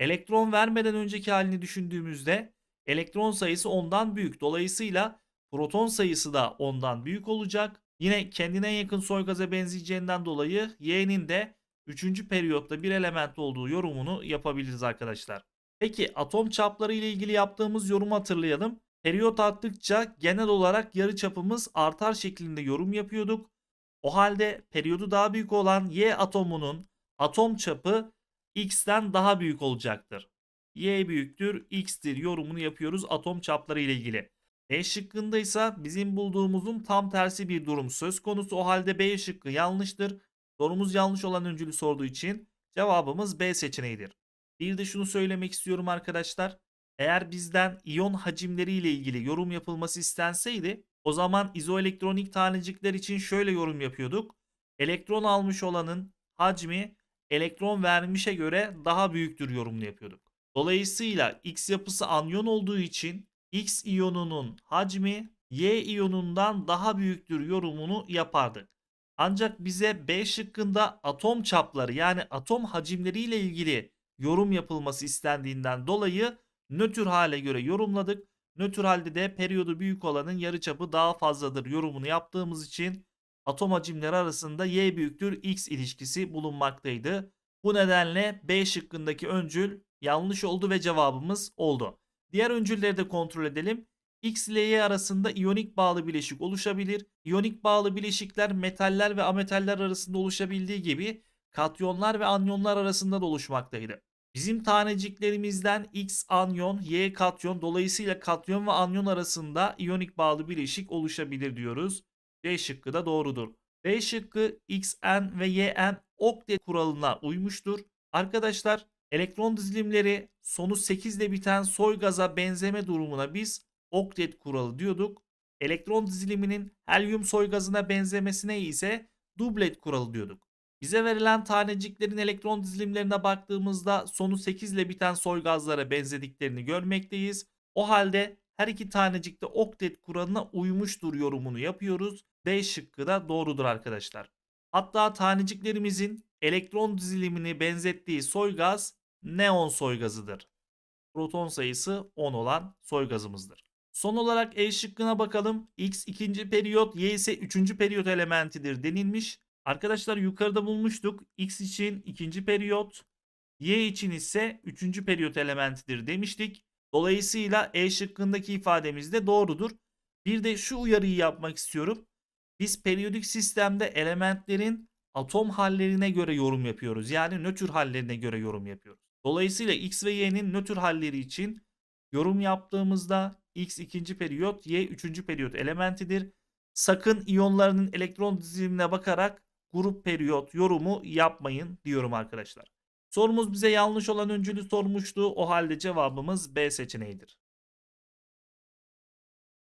B: Elektron vermeden önceki halini düşündüğümüzde elektron sayısı ondan büyük. Dolayısıyla proton sayısı da ondan büyük olacak. Yine kendine yakın soygaza benzeyeceğinden dolayı Y'nin de 3. periyotta bir element olduğu yorumunu yapabiliriz arkadaşlar. Peki atom çapları ile ilgili yaptığımız yorumu hatırlayalım. Periyot arttıkça genel olarak yarı çapımız artar şeklinde yorum yapıyorduk. O halde periyodu daha büyük olan Y atomunun atom çapı x'ten daha büyük olacaktır. y büyüktür x'tir yorumunu yapıyoruz atom çapları ile ilgili. E şıkkında ise bizim bulduğumuzun tam tersi bir durum söz konusu. O halde B şıkkı yanlıştır. Sorumuz yanlış olan öncülü sorduğu için cevabımız B seçeneğidir. Bir de şunu söylemek istiyorum arkadaşlar. Eğer bizden iyon hacimleri ile ilgili yorum yapılması istenseydi o zaman izoelektronik tanecikler için şöyle yorum yapıyorduk. Elektron almış olanın hacmi elektron vermişe göre daha büyüktür yorumunu yapıyorduk. Dolayısıyla X yapısı anyon olduğu için X iyonunun hacmi Y iyonundan daha büyüktür yorumunu yapardık. Ancak bize B şıkkında atom çapları yani atom hacimleriyle ilgili yorum yapılması istendiğinden dolayı nötr hale göre yorumladık. Nötr halde de periyodu büyük olanın yarıçapı daha fazladır yorumunu yaptığımız için atom hacimleri arasında y büyüktür x ilişkisi bulunmaktaydı. Bu nedenle B şıkkındaki öncül yanlış oldu ve cevabımız oldu. Diğer öncülleri de kontrol edelim. X ile Y arasında iyonik bağlı bileşik oluşabilir. İyonik bağlı bileşikler metaller ve ametaller arasında oluşabildiği gibi katyonlar ve anyonlar arasında da oluşmaktaydı. Bizim taneciklerimizden X anyon, Y katyon dolayısıyla katyon ve anyon arasında iyonik bağlı bileşik oluşabilir diyoruz. D şıkkı da doğrudur. D şıkkı Xn ve Yn oktet kuralına uymuştur. Arkadaşlar elektron dizilimleri sonu 8 ile biten soy gaza benzeme durumuna biz oktet kuralı diyorduk. Elektron diziliminin helyum soy gazına benzemesine ise dublet kuralı diyorduk. Bize verilen taneciklerin elektron dizilimlerine baktığımızda sonu 8 ile biten soy gazlara benzediklerini görmekteyiz. O halde her iki tanecikte oktet kuralına uymuştur yorumunu yapıyoruz. D şıkkı da doğrudur arkadaşlar. Hatta taneciklerimizin elektron dizilimini benzettiği soygaz neon soygazıdır. Proton sayısı 10 olan soygazımızdır. Son olarak E şıkkına bakalım. X ikinci periyot, Y ise üçüncü periyot elementidir denilmiş. Arkadaşlar yukarıda bulmuştuk. X için ikinci periyot, Y için ise üçüncü periyot elementidir demiştik. Dolayısıyla E şıkkındaki ifademiz de doğrudur. Bir de şu uyarıyı yapmak istiyorum. Biz periyodik sistemde elementlerin atom hallerine göre yorum yapıyoruz. Yani nötr hallerine göre yorum yapıyoruz. Dolayısıyla x ve y'nin nötr halleri için yorum yaptığımızda x ikinci periyot, y üçüncü periyot elementidir. Sakın iyonlarının elektron dizilimine bakarak grup periyot yorumu yapmayın diyorum arkadaşlar. Sorumuz bize yanlış olan öncülü sormuştu. O halde cevabımız B seçeneğidir.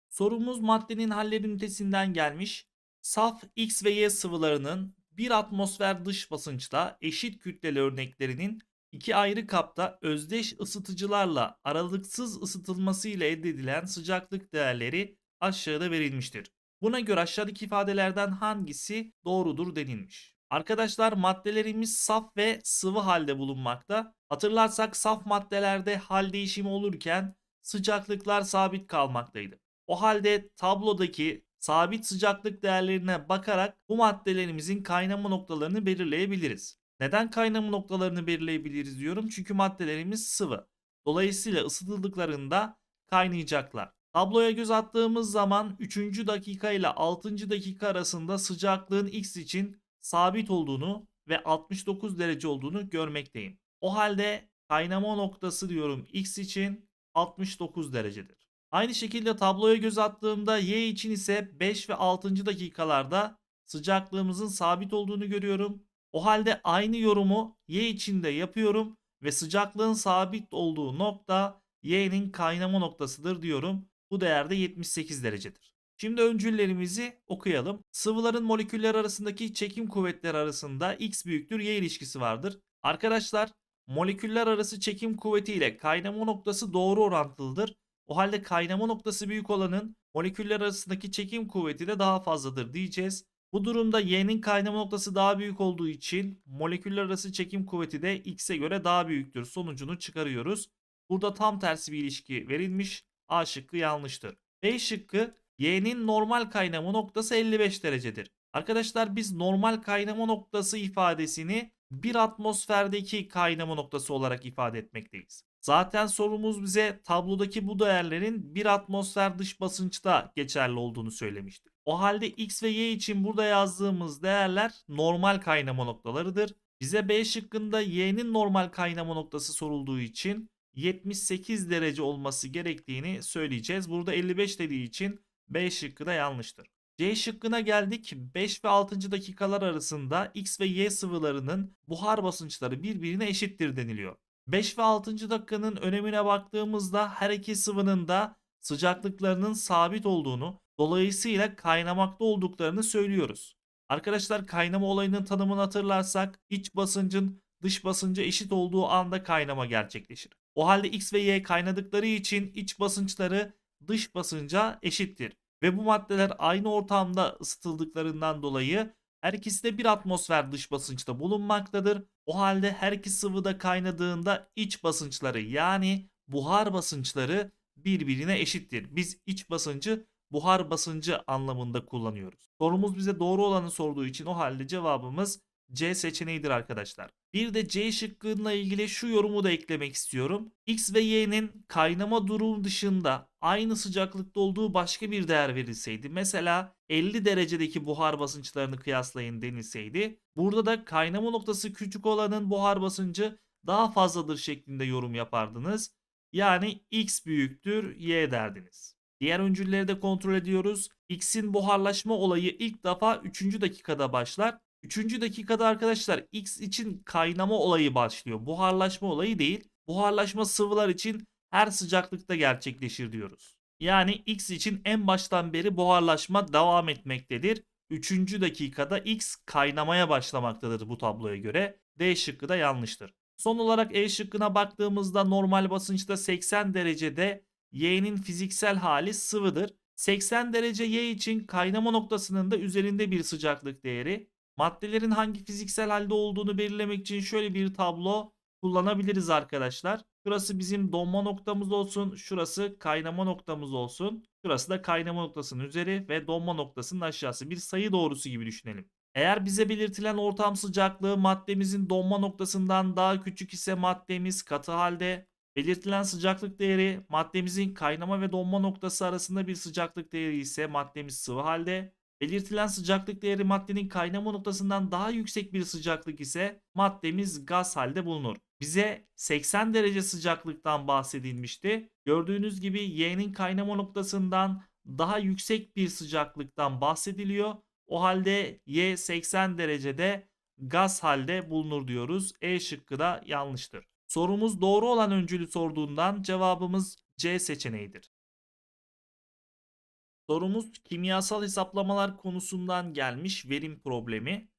B: Sorumuz maddenin haller ünitesinden gelmiş. Saf X ve Y sıvılarının bir atmosfer dış basınçla eşit kütleli örneklerinin iki ayrı kapta özdeş ısıtıcılarla aralıksız ısıtılması ile elde edilen sıcaklık değerleri aşağıda verilmiştir. Buna göre aşağıdaki ifadelerden hangisi doğrudur denilmiş. Arkadaşlar maddelerimiz saf ve sıvı halde bulunmakta. Hatırlarsak saf maddelerde hal değişimi olurken sıcaklıklar sabit kalmaktaydı. O halde tablodaki sabit sıcaklık değerlerine bakarak bu maddelerimizin kaynama noktalarını belirleyebiliriz. Neden kaynama noktalarını belirleyebiliriz diyorum? Çünkü maddelerimiz sıvı. Dolayısıyla ısıtıldıklarında kaynayacaklar. Tabloya göz attığımız zaman 3. dakika ile 6. dakika arasında sıcaklığın x için sabit olduğunu ve 69 derece olduğunu görmekteyim. O halde kaynama noktası diyorum x için 69 derecedir. Aynı şekilde tabloya göz attığımda Y için ise 5 ve 6. dakikalarda sıcaklığımızın sabit olduğunu görüyorum. O halde aynı yorumu Y için de yapıyorum ve sıcaklığın sabit olduğu nokta Y'nin kaynama noktasıdır diyorum. Bu değerde 78 derecedir. Şimdi öncüllerimizi okuyalım. Sıvıların moleküller arasındaki çekim kuvvetleri arasında x büyüktür y ilişkisi vardır. Arkadaşlar moleküller arası çekim kuvveti ile kaynama noktası doğru orantılıdır. O halde kaynama noktası büyük olanın moleküller arasındaki çekim kuvveti de daha fazladır diyeceğiz. Bu durumda Y'nin kaynama noktası daha büyük olduğu için moleküller arası çekim kuvveti de X'e göre daha büyüktür sonucunu çıkarıyoruz. Burada tam tersi bir ilişki verilmiş. A şıkkı yanlıştır. B şıkkı Y'nin normal kaynama noktası 55 derecedir. Arkadaşlar biz normal kaynama noktası ifadesini bir atmosferdeki kaynama noktası olarak ifade etmekteyiz. Zaten sorumuz bize tablodaki bu değerlerin bir atmosfer dış basınçta geçerli olduğunu söylemişti. O halde x ve y için burada yazdığımız değerler normal kaynama noktalarıdır. Bize B şıkkında y'nin normal kaynama noktası sorulduğu için 78 derece olması gerektiğini söyleyeceğiz. Burada 55 dediği için B şıkkı da yanlıştır. C şıkkına geldik. 5 ve 6. dakikalar arasında X ve Y sıvılarının buhar basınçları birbirine eşittir deniliyor. 5 ve 6. dakikanın önemine baktığımızda her iki sıvının da sıcaklıklarının sabit olduğunu, dolayısıyla kaynamakta olduklarını söylüyoruz. Arkadaşlar kaynama olayının tanımını hatırlarsak iç basıncın dış basınca eşit olduğu anda kaynama gerçekleşir. O halde X ve Y kaynadıkları için iç basınçları dış basınca eşittir. Ve bu maddeler aynı ortamda ısıtıldıklarından dolayı her ikisi de bir atmosfer dış basınçta bulunmaktadır. O halde her iki sıvıda kaynadığında iç basınçları yani buhar basınçları birbirine eşittir. Biz iç basıncı buhar basıncı anlamında kullanıyoruz. Sorumuz bize doğru olanı sorduğu için o halde cevabımız C seçeneğidir arkadaşlar. Bir de C şıkkıyla ilgili şu yorumu da eklemek istiyorum. X ve Y'nin kaynama durumu dışında aynı sıcaklıkta olduğu başka bir değer verilseydi. Mesela 50 derecedeki buhar basınçlarını kıyaslayın denilseydi. Burada da kaynama noktası küçük olanın buhar basıncı daha fazladır şeklinde yorum yapardınız. Yani X büyüktür Y derdiniz. Diğer öncülleri de kontrol ediyoruz. X'in buharlaşma olayı ilk defa 3. dakikada başlar. Üçüncü dakikada arkadaşlar X için kaynama olayı başlıyor. Buharlaşma olayı değil. Buharlaşma sıvılar için her sıcaklıkta gerçekleşir diyoruz. Yani X için en baştan beri buharlaşma devam etmektedir. Üçüncü dakikada X kaynamaya başlamaktadır bu tabloya göre. D şıkkı da yanlıştır. Son olarak E şıkkına baktığımızda normal basınçta 80 derecede Y'nin fiziksel hali sıvıdır. 80 derece Y için kaynama noktasının da üzerinde bir sıcaklık değeri, Maddelerin hangi fiziksel halde olduğunu belirlemek için şöyle bir tablo kullanabiliriz arkadaşlar. Şurası bizim donma noktamız olsun. Şurası kaynama noktamız olsun. Şurası da kaynama noktasının üzeri ve donma noktasının aşağısı. Bir sayı doğrusu gibi düşünelim. Eğer bize belirtilen ortam sıcaklığı maddemizin donma noktasından daha küçük ise maddemiz katı halde. Belirtilen sıcaklık değeri maddemizin kaynama ve donma noktası arasında bir sıcaklık değeri ise maddemiz sıvı halde. Belirtilen sıcaklık değeri maddenin kaynama noktasından daha yüksek bir sıcaklık ise maddemiz gaz halde bulunur. Bize 80 derece sıcaklıktan bahsedilmişti. Gördüğünüz gibi Y'nin kaynama noktasından daha yüksek bir sıcaklıktan bahsediliyor. O halde Y 80 derecede gaz halde bulunur diyoruz. E şıkkı da yanlıştır. Sorumuz doğru olan öncülü sorduğundan cevabımız C seçeneğidir. Sorumuz kimyasal hesaplamalar konusundan gelmiş verim problemi.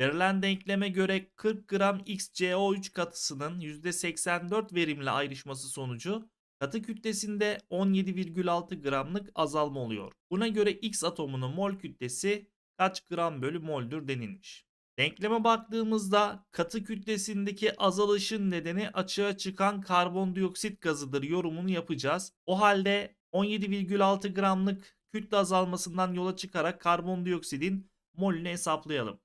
B: Verilen denkleme göre 40 gram XCO3 katısının %84 verimle ayrışması sonucu katı kütlesinde 17,6 gramlık azalma oluyor. Buna göre X atomunun mol kütlesi kaç gram bölü moldür denilmiş. Denkleme baktığımızda katı kütlesindeki azalışın nedeni açığa çıkan karbondioksit gazıdır yorumunu yapacağız. O halde 17,6 gramlık kütle azalmasından yola çıkarak karbondioksidin molünü hesaplayalım.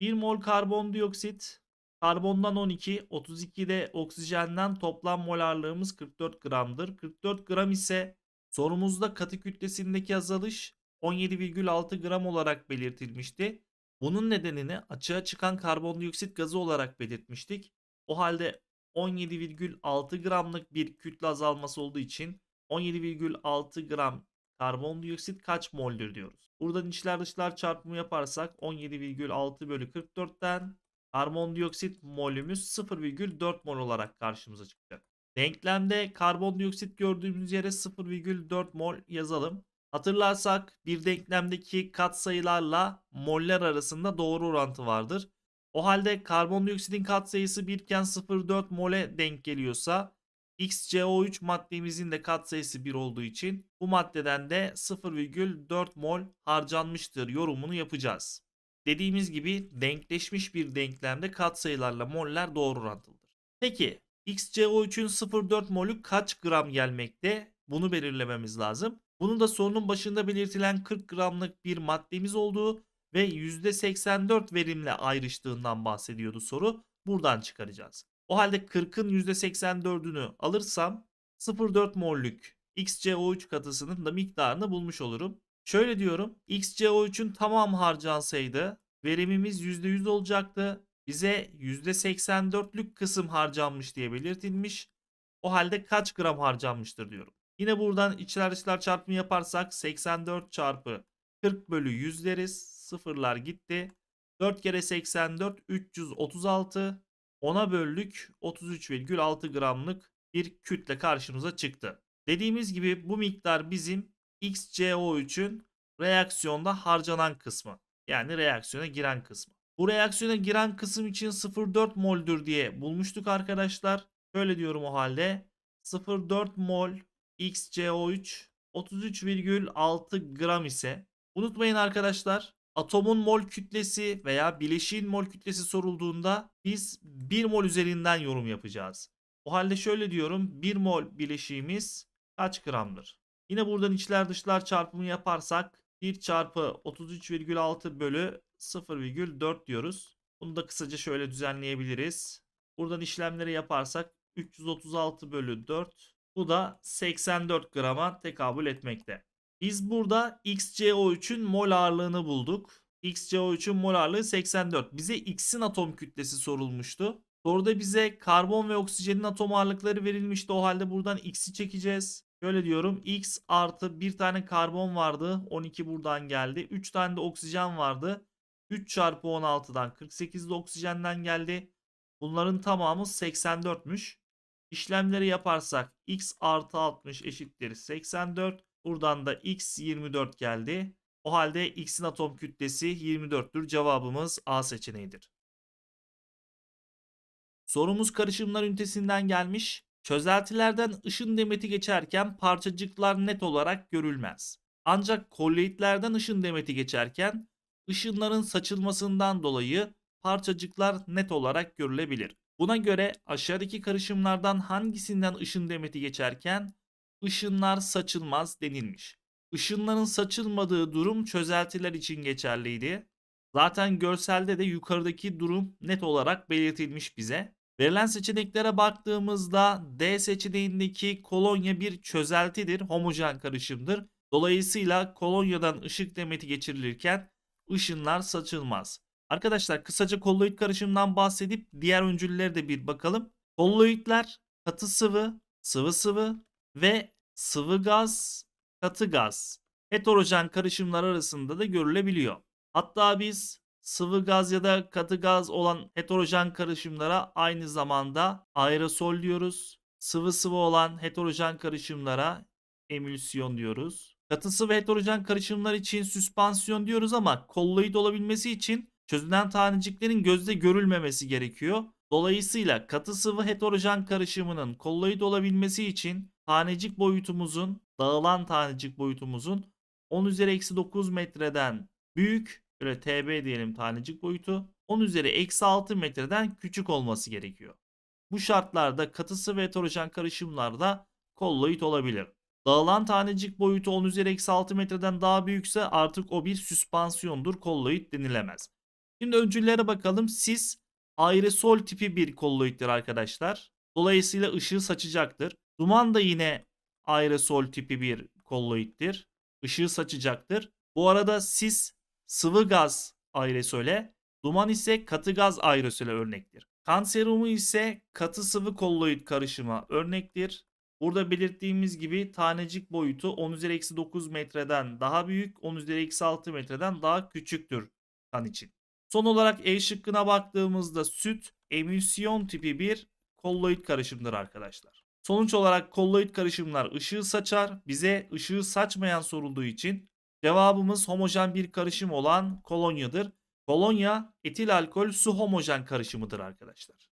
B: 1 mol karbondioksit, karbondan 12, 32 de oksijenden toplam molarlığımız 44 gramdır. 44 gram ise sorumuzda katı kütlesindeki azalış 17,6 gram olarak belirtilmişti. Bunun nedenini açığa çıkan karbondioksit gazı olarak belirtmiştik. O halde 17,6 gramlık bir kütle azalması olduğu için 17,6 gram karbondioksit kaç moldür diyoruz. Buradan içler dışlar çarpımı yaparsak 17,6 bölü 44'ten karbondioksit molümüz 0,4 mol olarak karşımıza çıkacak. Denklemde karbondioksit gördüğümüz yere 0,4 mol yazalım. Hatırlarsak bir denklemdeki katsayılarla moller arasında doğru orantı vardır. O halde karbondioksitin katsayısı 1 iken 0,4 mole denk geliyorsa XCO3 maddemizin de katsayısı 1 olduğu için bu maddeden de 0,4 mol harcanmıştır yorumunu yapacağız. Dediğimiz gibi denkleşmiş bir denklemde katsayılarla moller doğru orantılıdır. Peki XCO3'ün 0,4 molü kaç gram gelmekte? Bunu belirlememiz lazım. Bunu da sorunun başında belirtilen 40 gramlık bir maddemiz olduğu ve %84 verimle ayrıştığından bahsediyordu soru. Buradan çıkaracağız. O halde 40'ın %84'ünü alırsam 0.4 mollük XCO3 katısının da miktarını bulmuş olurum. Şöyle diyorum XCO3'ün tamam harcansaydı verimimiz %100 olacaktı. Bize %84'lük kısım harcanmış diye belirtilmiş. O halde kaç gram harcanmıştır diyorum. Yine buradan içler içler çarpımı yaparsak 84 çarpı 40 bölü 100 deriz. Sıfırlar gitti. 4 kere 84 336 10'a böldük 33,6 gramlık bir kütle karşımıza çıktı. Dediğimiz gibi bu miktar bizim XCO3'ün reaksiyonda harcanan kısmı. Yani reaksiyona giren kısmı. Bu reaksiyona giren kısım için 0,4 moldür diye bulmuştuk arkadaşlar. Şöyle diyorum o halde 0,4 mol XCO3 33,6 gram ise unutmayın arkadaşlar Atomun mol kütlesi veya bileşiğin mol kütlesi sorulduğunda biz 1 mol üzerinden yorum yapacağız. O halde şöyle diyorum 1 mol bileşiğimiz kaç gramdır? Yine buradan içler dışlar çarpımı yaparsak 1 çarpı 33,6 bölü 0,4 diyoruz. Bunu da kısaca şöyle düzenleyebiliriz. Buradan işlemleri yaparsak 336 bölü 4 bu da 84 grama tekabül etmekte. Biz burada XCO3'ün mol ağırlığını bulduk. XCO3'ün mol ağırlığı 84. Bize X'in atom kütlesi sorulmuştu. Soruda bize karbon ve oksijenin atom ağırlıkları verilmişti. O halde buradan X'i çekeceğiz. Şöyle diyorum X artı bir tane karbon vardı. 12 buradan geldi. 3 tane de oksijen vardı. 3 çarpı 16'dan 48 de oksijenden geldi. Bunların tamamı 84'müş. İşlemleri yaparsak x artı 60 eşittir 84. Buradan da x 24 geldi. O halde x'in atom kütlesi 24'tür. Cevabımız A seçeneğidir. Sorumuz karışımlar ünitesinden gelmiş. Çözeltilerden ışın demeti geçerken parçacıklar net olarak görülmez. Ancak kolloidlerden ışın demeti geçerken ışınların saçılmasından dolayı parçacıklar net olarak görülebilir. Buna göre aşağıdaki karışımlardan hangisinden ışın demeti geçerken ışınlar saçılmaz denilmiş. Işınların saçılmadığı durum çözeltiler için geçerliydi. Zaten görselde de yukarıdaki durum net olarak belirtilmiş bize. Verilen seçeneklere baktığımızda D seçeneğindeki kolonya bir çözeltidir, homojen karışımdır. Dolayısıyla kolonyadan ışık demeti geçirilirken ışınlar saçılmaz. Arkadaşlar kısaca kolloid karışımdan bahsedip diğer öncüllere de bir bakalım. Kolloidler katı sıvı, sıvı sıvı, ve sıvı gaz, katı gaz heterojen karışımlar arasında da görülebiliyor. Hatta biz sıvı gaz ya da katı gaz olan heterojen karışımlara aynı zamanda aerosol diyoruz. Sıvı sıvı olan heterojen karışımlara emülsiyon diyoruz. Katı sıvı heterojen karışımlar için süspansiyon diyoruz ama kolloid olabilmesi için çözünen taneciklerin gözde görülmemesi gerekiyor. Dolayısıyla katı sıvı heterojen karışımının kolloid olabilmesi için tanecik boyutumuzun, dağılan tanecik boyutumuzun 10 üzeri eksi 9 metreden büyük, böyle TB diyelim tanecik boyutu, 10 üzeri eksi 6 metreden küçük olması gerekiyor. Bu şartlarda katısı ve heterojen karışımlarda kolloid olabilir. Dağılan tanecik boyutu 10 üzeri eksi 6 metreden daha büyükse artık o bir süspansiyondur, kolloid denilemez. Şimdi öncüllere bakalım. Sis aerosol tipi bir kolloiddir arkadaşlar. Dolayısıyla ışığı saçacaktır. Duman da yine aerosol tipi bir kolloiddir. Işığı saçacaktır. Bu arada sis sıvı gaz aerosole, duman ise katı gaz aerosole örnektir. Kanserumu ise katı sıvı kolloid karışıma örnektir. Burada belirttiğimiz gibi tanecik boyutu 10 üzeri eksi 9 metreden daha büyük, 10 üzeri eksi 6 metreden daha küçüktür kan için. Son olarak E şıkkına baktığımızda süt emülsiyon tipi bir kolloid karışımdır arkadaşlar. Sonuç olarak kolloid karışımlar ışığı saçar. Bize ışığı saçmayan sorulduğu için cevabımız homojen bir karışım olan kolonyadır. Kolonya etil alkol su homojen karışımıdır arkadaşlar.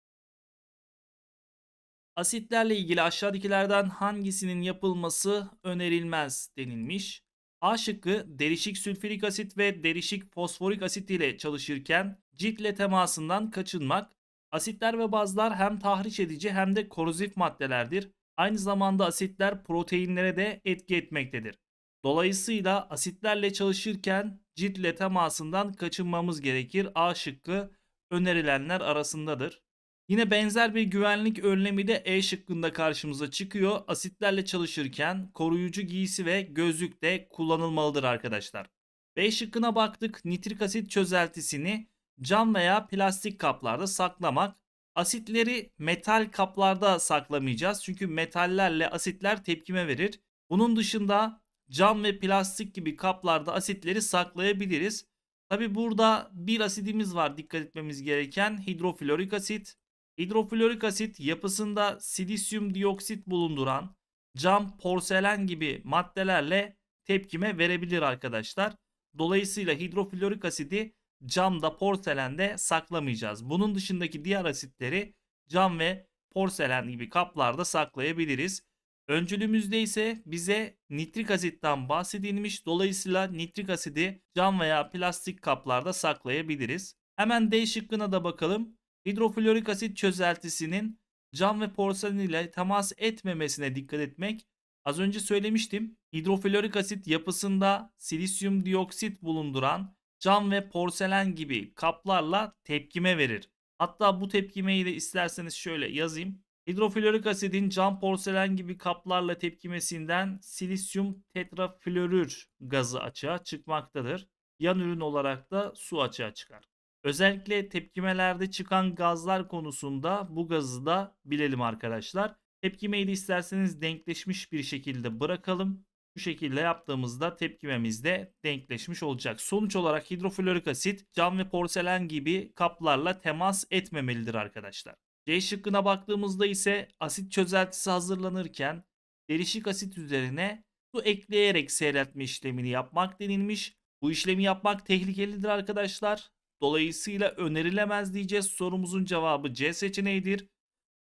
B: Asitlerle ilgili aşağıdakilerden hangisinin yapılması önerilmez denilmiş. A şıkkı derişik sülfürik asit ve derişik fosforik asit ile çalışırken ciltle temasından kaçınmak, Asitler ve bazlar hem tahriş edici hem de korozif maddelerdir. Aynı zamanda asitler proteinlere de etki etmektedir. Dolayısıyla asitlerle çalışırken ciltle temasından kaçınmamız gerekir. A şıkkı önerilenler arasındadır. Yine benzer bir güvenlik önlemi de E şıkkında karşımıza çıkıyor. Asitlerle çalışırken koruyucu giysi ve gözlük de kullanılmalıdır arkadaşlar. B şıkkına baktık. Nitrik asit çözeltisini cam veya plastik kaplarda saklamak. Asitleri metal kaplarda saklamayacağız çünkü metallerle asitler tepkime verir. Bunun dışında cam ve plastik gibi kaplarda asitleri saklayabiliriz. Tabi burada bir asidimiz var dikkat etmemiz gereken hidroflorik asit. Hidroflorik asit yapısında silisyum dioksit bulunduran cam, porselen gibi maddelerle tepkime verebilir arkadaşlar. Dolayısıyla hidroflorik asidi camda, porselende saklamayacağız. Bunun dışındaki diğer asitleri cam ve porselen gibi kaplarda saklayabiliriz. Öncülümüzde ise bize nitrik asitten bahsedilmiş. Dolayısıyla nitrik asidi cam veya plastik kaplarda saklayabiliriz. Hemen D şıkkına da bakalım. Hidroflorik asit çözeltisinin cam ve porselen ile temas etmemesine dikkat etmek. Az önce söylemiştim. Hidroflorik asit yapısında silisyum dioksit bulunduran cam ve porselen gibi kaplarla tepkime verir. Hatta bu tepkimeyi de isterseniz şöyle yazayım. Hidroflorik asidin cam porselen gibi kaplarla tepkimesinden silisyum tetraflorür gazı açığa çıkmaktadır. Yan ürün olarak da su açığa çıkar. Özellikle tepkimelerde çıkan gazlar konusunda bu gazı da bilelim arkadaşlar. Tepkimeyi de isterseniz denkleşmiş bir şekilde bırakalım. Bu şekilde yaptığımızda tepkimemiz denkleşmiş olacak. Sonuç olarak hidroflorik asit cam ve porselen gibi kaplarla temas etmemelidir arkadaşlar. C şıkkına baktığımızda ise asit çözeltisi hazırlanırken derişik asit üzerine su ekleyerek seyreltme işlemini yapmak denilmiş. Bu işlemi yapmak tehlikelidir arkadaşlar. Dolayısıyla önerilemez diyeceğiz. Sorumuzun cevabı C seçeneğidir.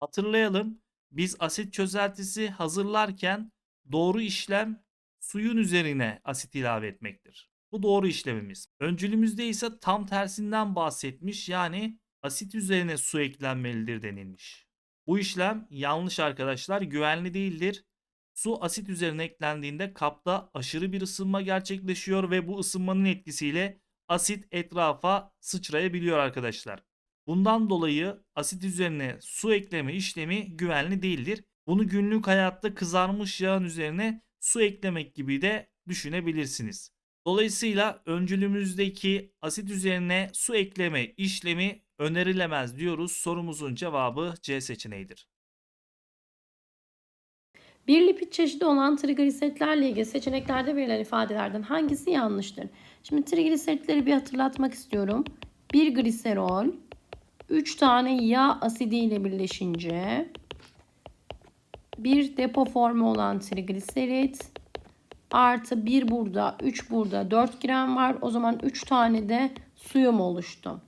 B: Hatırlayalım biz asit çözeltisi hazırlarken doğru işlem suyun üzerine asit ilave etmektir. Bu doğru işlemimiz. Öncülümüzde ise tam tersinden bahsetmiş yani asit üzerine su eklenmelidir denilmiş. Bu işlem yanlış arkadaşlar güvenli değildir. Su asit üzerine eklendiğinde kapta aşırı bir ısınma gerçekleşiyor ve bu ısınmanın etkisiyle asit etrafa sıçrayabiliyor arkadaşlar. Bundan dolayı asit üzerine su ekleme işlemi güvenli değildir. Bunu günlük hayatta kızarmış yağın üzerine su eklemek gibi de düşünebilirsiniz. Dolayısıyla öncülümüzdeki asit üzerine su ekleme işlemi önerilemez diyoruz. Sorumuzun cevabı C seçeneğidir.
C: Bir lipid çeşidi olan trigliseritlerle ilgili seçeneklerde verilen ifadelerden hangisi yanlıştır? Şimdi trigliseritleri bir hatırlatmak istiyorum. Bir gliserol 3 tane yağ asidi ile birleşince bir depo formu olan trigliserit artı bir burada üç burada dört gram var. O zaman üç tane de suyum oluştu.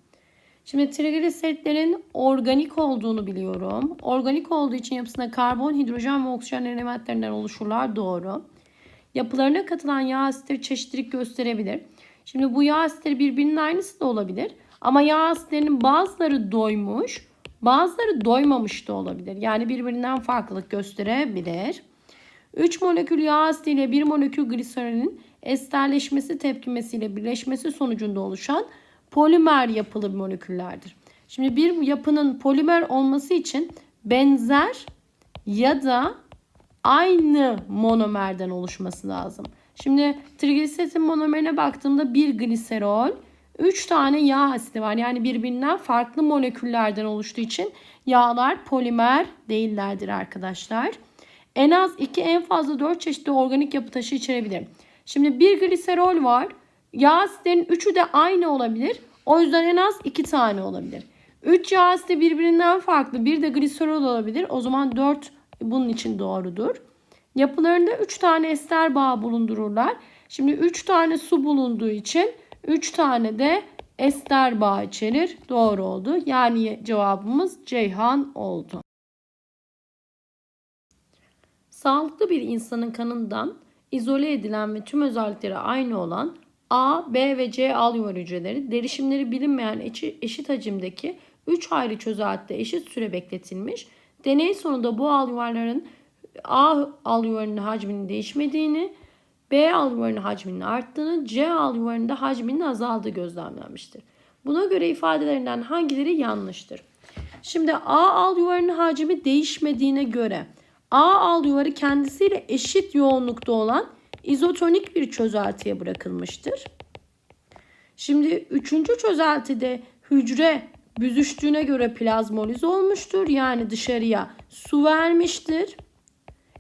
C: Şimdi trigliseritlerin organik olduğunu biliyorum. Organik olduğu için yapısına karbon, hidrojen ve oksijen elementlerinden oluşurlar. Doğru. Yapılarına katılan yağ asitleri çeşitlilik gösterebilir. Şimdi bu yağ asitleri birbirinin aynısı da olabilir. Ama yağ asitlerinin bazıları doymuş, Bazıları doymamış da olabilir. Yani birbirinden farklılık gösterebilir. 3 molekül yağ asidi ile 1 molekül gliserinin esterleşmesi tepkimesiyle birleşmesi sonucunda oluşan polimer yapılı moleküllerdir. Şimdi bir yapının polimer olması için benzer ya da aynı monomerden oluşması lazım. Şimdi trigliserin monomerine baktığımda bir gliserol, 3 tane yağ asidi var. Yani birbirinden farklı moleküllerden oluştuğu için yağlar polimer değillerdir arkadaşlar. En az 2 en fazla 4 çeşitli organik yapı taşı içerebilir. Şimdi bir gliserol var. Yağ asitlerin 3'ü de aynı olabilir. O yüzden en az 2 tane olabilir. 3 yağ asidi birbirinden farklı. Bir de gliserol olabilir. O zaman 4 bunun için doğrudur. Yapılarında 3 tane ester bağı bulundururlar. Şimdi 3 tane su bulunduğu için 3 tane de ester bağı içerir. Doğru oldu. Yani cevabımız Ceyhan oldu. Sağlıklı bir insanın kanından izole edilen ve tüm özellikleri aynı olan A, B ve C al hücreleri derişimleri bilinmeyen eşit hacimdeki 3 ayrı çözeltide eşit süre bekletilmiş. Deney sonunda bu al A al hacminin değişmediğini, B al hacminin arttığını, C al hacminin azaldığı gözlemlenmiştir. Buna göre ifadelerinden hangileri yanlıştır? Şimdi A al yuvarının hacmi değişmediğine göre A al yuvarı kendisiyle eşit yoğunlukta olan izotonik bir çözeltiye bırakılmıştır. Şimdi üçüncü çözeltide hücre büzüştüğüne göre plazmoliz olmuştur. Yani dışarıya su vermiştir.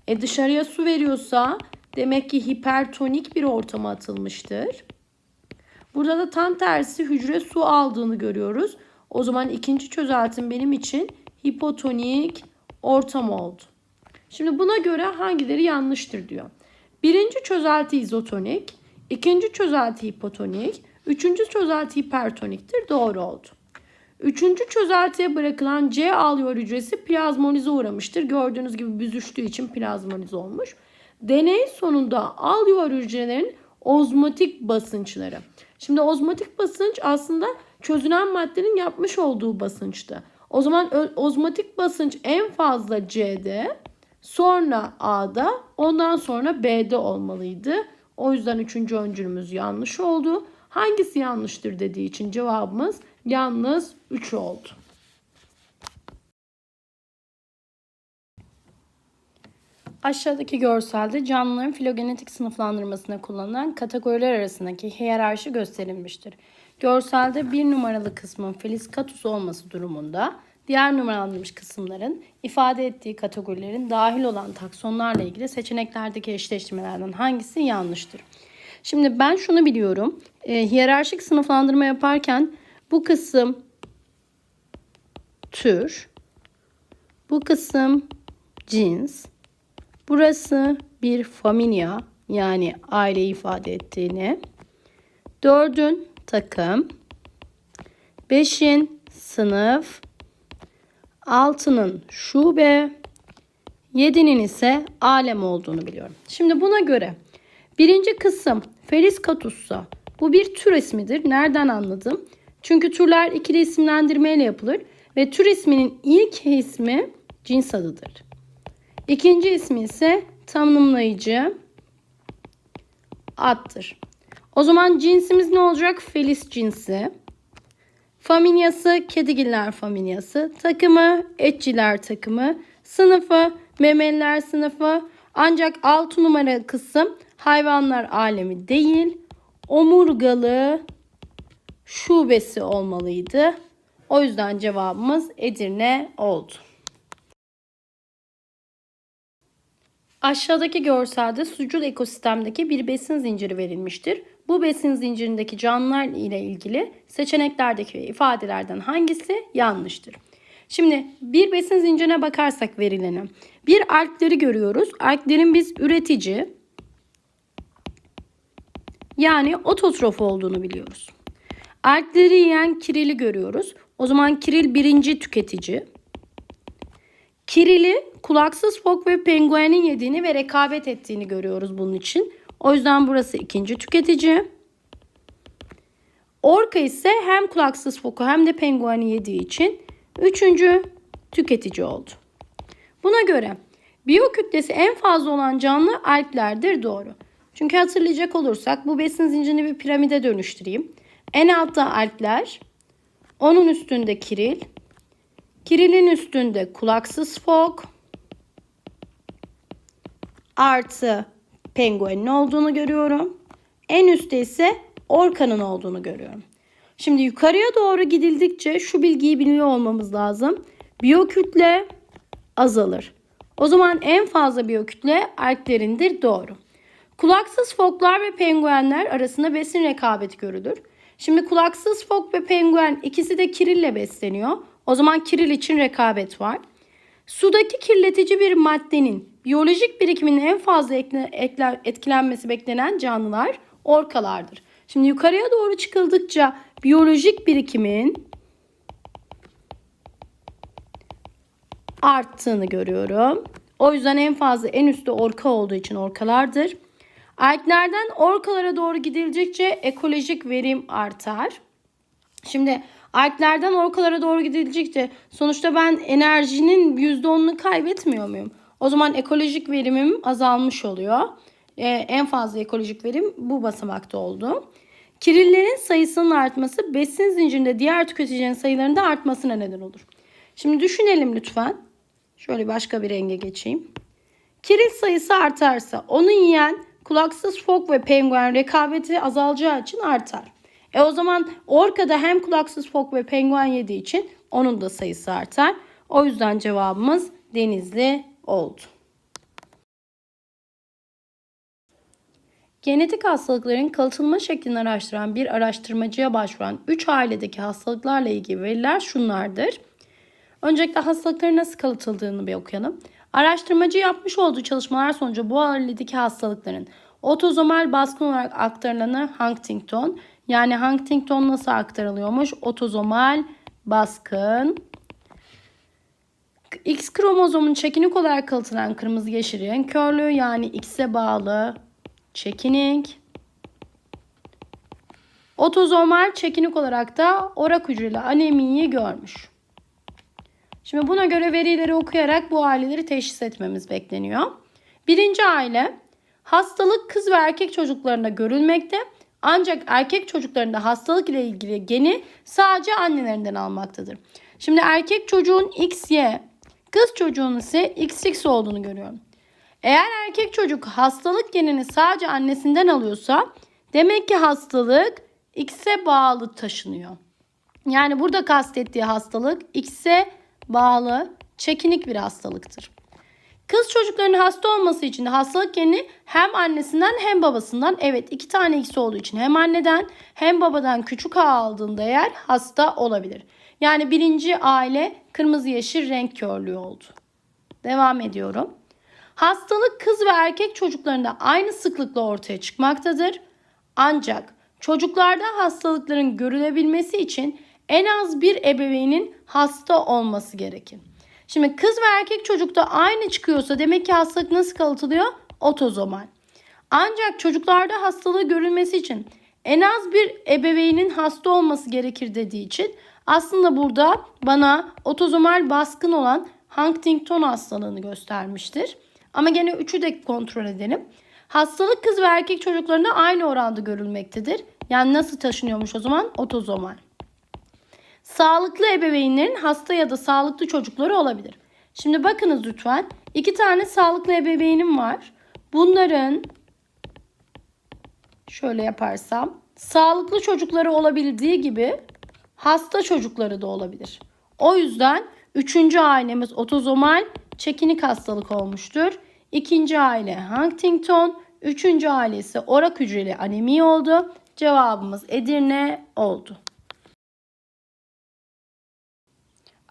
C: E dışarıya su veriyorsa Demek ki hipertonik bir ortama atılmıştır. Burada da tam tersi hücre su aldığını görüyoruz. O zaman ikinci çözeltim benim için hipotonik ortam oldu. Şimdi buna göre hangileri yanlıştır diyor. Birinci çözelti izotonik, ikinci çözelti hipotonik, üçüncü çözelti hipertoniktir. Doğru oldu. Üçüncü çözeltiye bırakılan C alıyor hücresi plazmonize uğramıştır. Gördüğünüz gibi büzüştüğü için plazmonize olmuş. Deney sonunda alıyor yuvar hücrelerin ozmotik basınçları. Şimdi ozmotik basınç aslında çözünen maddenin yapmış olduğu basınçtı. O zaman ozmotik basınç en fazla C'de, sonra A'da, ondan sonra B'de olmalıydı. O yüzden üçüncü öncülümüz yanlış oldu. Hangisi yanlıştır dediği için cevabımız yalnız 3 oldu. Aşağıdaki görselde canlıların filogenetik sınıflandırmasına kullanılan kategoriler arasındaki hiyerarşi gösterilmiştir. Görselde bir numaralı kısmın Feliskatus olması durumunda diğer numaralanmış kısımların ifade ettiği kategorilerin dahil olan taksonlarla ilgili seçeneklerdeki eşleştirmelerden hangisi yanlıştır? Şimdi ben şunu biliyorum. E, hiyerarşik sınıflandırma yaparken bu kısım tür, bu kısım cins, Burası bir familia yani aile ifade ettiğini. Dördün takım. Beşin sınıf. Altının şube. Yedinin ise alem olduğunu biliyorum. Şimdi buna göre birinci kısım Felis Katus'sa bu bir tür ismidir. Nereden anladım? Çünkü türler ikili isimlendirmeyle yapılır ve tür isminin ilk ismi cins adıdır. İkinci ismi ise tanımlayıcı attır. O zaman cinsimiz ne olacak? Felis cinsi. Familyası kedigiller familyası. Takımı etçiler takımı. Sınıfı memeliler sınıfı. Ancak 6 numara kısım hayvanlar alemi değil. Omurgalı şubesi olmalıydı. O yüzden cevabımız Edirne oldu. Aşağıdaki görselde sucul ekosistemdeki bir besin zinciri verilmiştir. Bu besin zincirindeki canlılar ile ilgili seçeneklerdeki ifadelerden hangisi yanlıştır? Şimdi bir besin zincirine bakarsak verilene. Bir alkleri görüyoruz. Alklerin biz üretici yani ototrof olduğunu biliyoruz. Alkleri yiyen kirili görüyoruz. O zaman kiril birinci tüketici. Kirili, kulaksız fok ve penguenin yediğini ve rekabet ettiğini görüyoruz bunun için. O yüzden burası ikinci tüketici. Orka ise hem kulaksız foku hem de pengueni yediği için üçüncü tüketici oldu. Buna göre biyokütlesi en fazla olan canlı alplerdir doğru. Çünkü hatırlayacak olursak bu besin zincirini bir piramide dönüştüreyim. En altta alpler, onun üstünde kiril, Kirilin üstünde kulaksız fok artı penguenin olduğunu görüyorum. En üstte ise orkanın olduğunu görüyorum. Şimdi yukarıya doğru gidildikçe şu bilgiyi biliyor olmamız lazım. Biyokütle azalır. O zaman en fazla biyokütle alplerindir doğru. Kulaksız foklar ve penguenler arasında besin rekabeti görülür. Şimdi kulaksız fok ve penguen ikisi de kirille besleniyor. O zaman kiril için rekabet var. Sudaki kirletici bir maddenin biyolojik birikiminin en fazla etkilenmesi beklenen canlılar orkalardır. Şimdi yukarıya doğru çıkıldıkça biyolojik birikimin arttığını görüyorum. O yüzden en fazla en üstte orka olduğu için orkalardır. Alplerden orkalara doğru gidilecekçe ekolojik verim artar. Şimdi Alplerden orkalara doğru gidilecekti. Sonuçta ben enerjinin %10'unu kaybetmiyor muyum? O zaman ekolojik verimim azalmış oluyor. Ee, en fazla ekolojik verim bu basamakta oldu. Kirillerin sayısının artması besin zincirinde diğer tüketicinin sayılarının artmasına neden olur. Şimdi düşünelim lütfen. Şöyle başka bir renge geçeyim. Kiril sayısı artarsa onu yiyen kulaksız fok ve penguen rekabeti azalacağı için artar. E o zaman orka da hem kulaksız fok ve penguen yediği için onun da sayısı artar. O yüzden cevabımız denizli oldu. Genetik hastalıkların kalıtılma şeklini araştıran bir araştırmacıya başvuran 3 ailedeki hastalıklarla ilgili veriler şunlardır. Öncelikle hastalıkların nasıl kalıtıldığını bir okuyalım. Araştırmacı yapmış olduğu çalışmalar sonucu bu ailedeki hastalıkların otozomal baskın olarak aktarılanı Huntington, yani Huntington nasıl aktarılıyormuş? Otozomal baskın. X kromozomun çekinik olarak kalıtılan kırmızı yeşil renk körlüğü yani X'e bağlı çekinik. Otozomal çekinik olarak da orak hücreli anemiyi görmüş. Şimdi buna göre verileri okuyarak bu aileleri teşhis etmemiz bekleniyor. Birinci aile hastalık kız ve erkek çocuklarında görülmekte. Ancak erkek çocuklarında hastalık ile ilgili geni sadece annelerinden almaktadır. Şimdi erkek çocuğun XY, kız çocuğun ise XX olduğunu görüyorum. Eğer erkek çocuk hastalık genini sadece annesinden alıyorsa demek ki hastalık X'e bağlı taşınıyor. Yani burada kastettiği hastalık X'e bağlı çekinik bir hastalıktır. Kız çocukların hasta olması için hastalık geni hem annesinden hem babasından evet iki tane ikisi olduğu için hem anneden hem babadan küçük A aldığında eğer hasta olabilir. Yani birinci aile kırmızı yeşil renk körlüğü oldu. Devam ediyorum. Hastalık kız ve erkek çocuklarında aynı sıklıkla ortaya çıkmaktadır. Ancak çocuklarda hastalıkların görülebilmesi için en az bir ebeveynin hasta olması gerekir. Şimdi kız ve erkek çocukta aynı çıkıyorsa demek ki hastalık nasıl kalıtılıyor? Otozomal. Ancak çocuklarda hastalığı görülmesi için en az bir ebeveynin hasta olması gerekir dediği için aslında burada bana otozomal baskın olan Huntington hastalığını göstermiştir. Ama gene üçü de kontrol edelim. Hastalık kız ve erkek çocuklarında aynı oranda görülmektedir. Yani nasıl taşınıyormuş o zaman? Otozomal. Sağlıklı ebeveynlerin hasta ya da sağlıklı çocukları olabilir. Şimdi bakınız lütfen. İki tane sağlıklı ebeveynim var. Bunların şöyle yaparsam sağlıklı çocukları olabildiği gibi hasta çocukları da olabilir. O yüzden üçüncü ailemiz otozomal çekinik hastalık olmuştur. İkinci aile Huntington, üçüncü ailesi orak hücreli anemi oldu. Cevabımız Edirne oldu.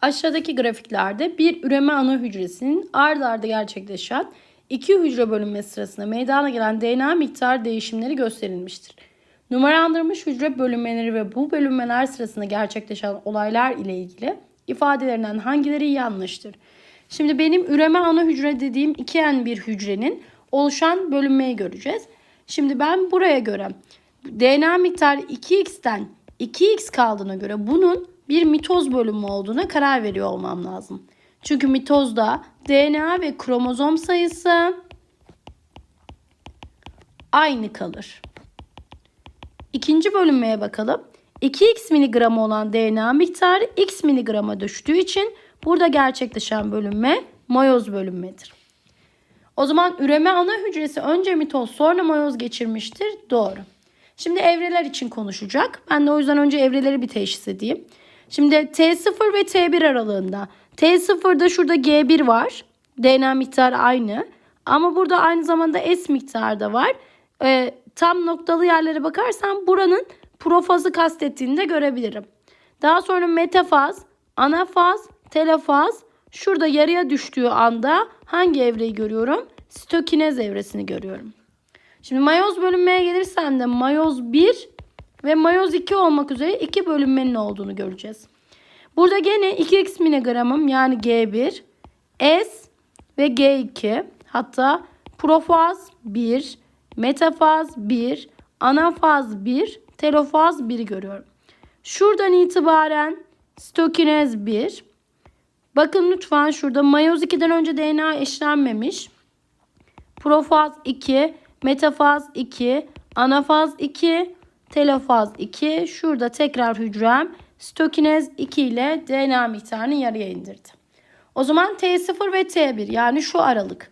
C: Aşağıdaki grafiklerde bir üreme ana hücresinin ard arda gerçekleşen iki hücre bölünmesi sırasında meydana gelen DNA miktar değişimleri gösterilmiştir. Numalandırmış hücre bölünmeleri ve bu bölünmeler sırasında gerçekleşen olaylar ile ilgili ifadelerinden hangileri yanlıştır? Şimdi benim üreme ana hücre dediğim 2N bir hücrenin oluşan bölünmeyi göreceğiz. Şimdi ben buraya göre DNA miktarı 2x'ten 2x kaldığına göre bunun bir mitoz bölümü olduğuna karar veriyor olmam lazım. Çünkü mitozda DNA ve kromozom sayısı aynı kalır. İkinci bölünmeye bakalım. 2x miligram olan DNA miktarı x miligrama düştüğü için burada gerçekleşen bölünme mayoz bölünmedir. O zaman üreme ana hücresi önce mitoz sonra mayoz geçirmiştir. Doğru. Şimdi evreler için konuşacak. Ben de o yüzden önce evreleri bir teşhis edeyim. Şimdi T0 ve T1 aralığında. T0'da şurada G1 var. DNA miktarı aynı. Ama burada aynı zamanda S miktarı da var. E, tam noktalı yerlere bakarsam buranın profazı kastettiğini de görebilirim. Daha sonra metafaz, anafaz, telefaz. Şurada yarıya düştüğü anda hangi evreyi görüyorum? Sitokinez evresini görüyorum. Şimdi mayoz bölünmeye gelirsem de mayoz 1 ve mayoz 2 olmak üzere iki bölünmenin olduğunu göreceğiz. Burada gene 2x miligramım yani G1, S ve G2 hatta profaz 1, metafaz 1, anafaz 1, telofaz 1'i görüyorum. Şuradan itibaren stokinez 1. Bakın lütfen şurada mayoz 2'den önce DNA eşlenmemiş. Profaz 2, metafaz 2, anafaz 2, telofaz 2. Şurada tekrar hücrem stokinez 2 ile DNA miktarını yarıya indirdi. O zaman T0 ve T1 yani şu aralık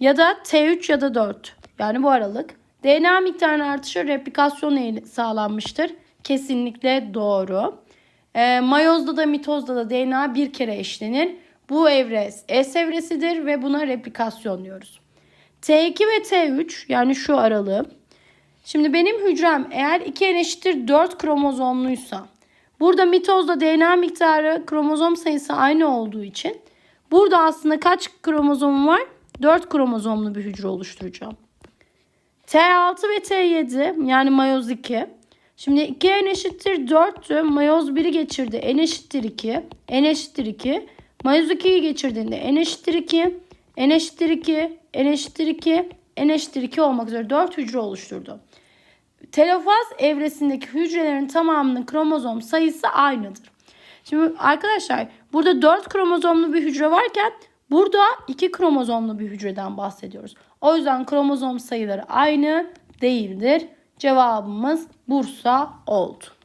C: ya da T3 ya da 4 yani bu aralık DNA miktarının artışı replikasyon sağlanmıştır. Kesinlikle doğru. E, mayozda da mitozda da DNA bir kere eşlenir. Bu evre S evresidir ve buna replikasyon diyoruz. T2 ve T3 yani şu aralığı Şimdi benim hücrem eğer 2 n eşittir 4 kromozomluysa burada mitozda DNA miktarı kromozom sayısı aynı olduğu için burada aslında kaç kromozom var? 4 kromozomlu bir hücre oluşturacağım. T6 ve T7 yani mayoz 2. Şimdi 2 n eşittir 4'tü. Mayoz 1'i geçirdi. N eşittir 2. N eşittir 2. Mayoz 2'yi geçirdiğinde n eşittir 2. N eşittir 2. N eşittir 2. N eşittir 2 olmak üzere 4 hücre oluşturdu telofaz evresindeki hücrelerin tamamının kromozom sayısı aynıdır. Şimdi arkadaşlar burada 4 kromozomlu bir hücre varken burada 2 kromozomlu bir hücreden bahsediyoruz. O yüzden kromozom sayıları aynı değildir. Cevabımız Bursa oldu.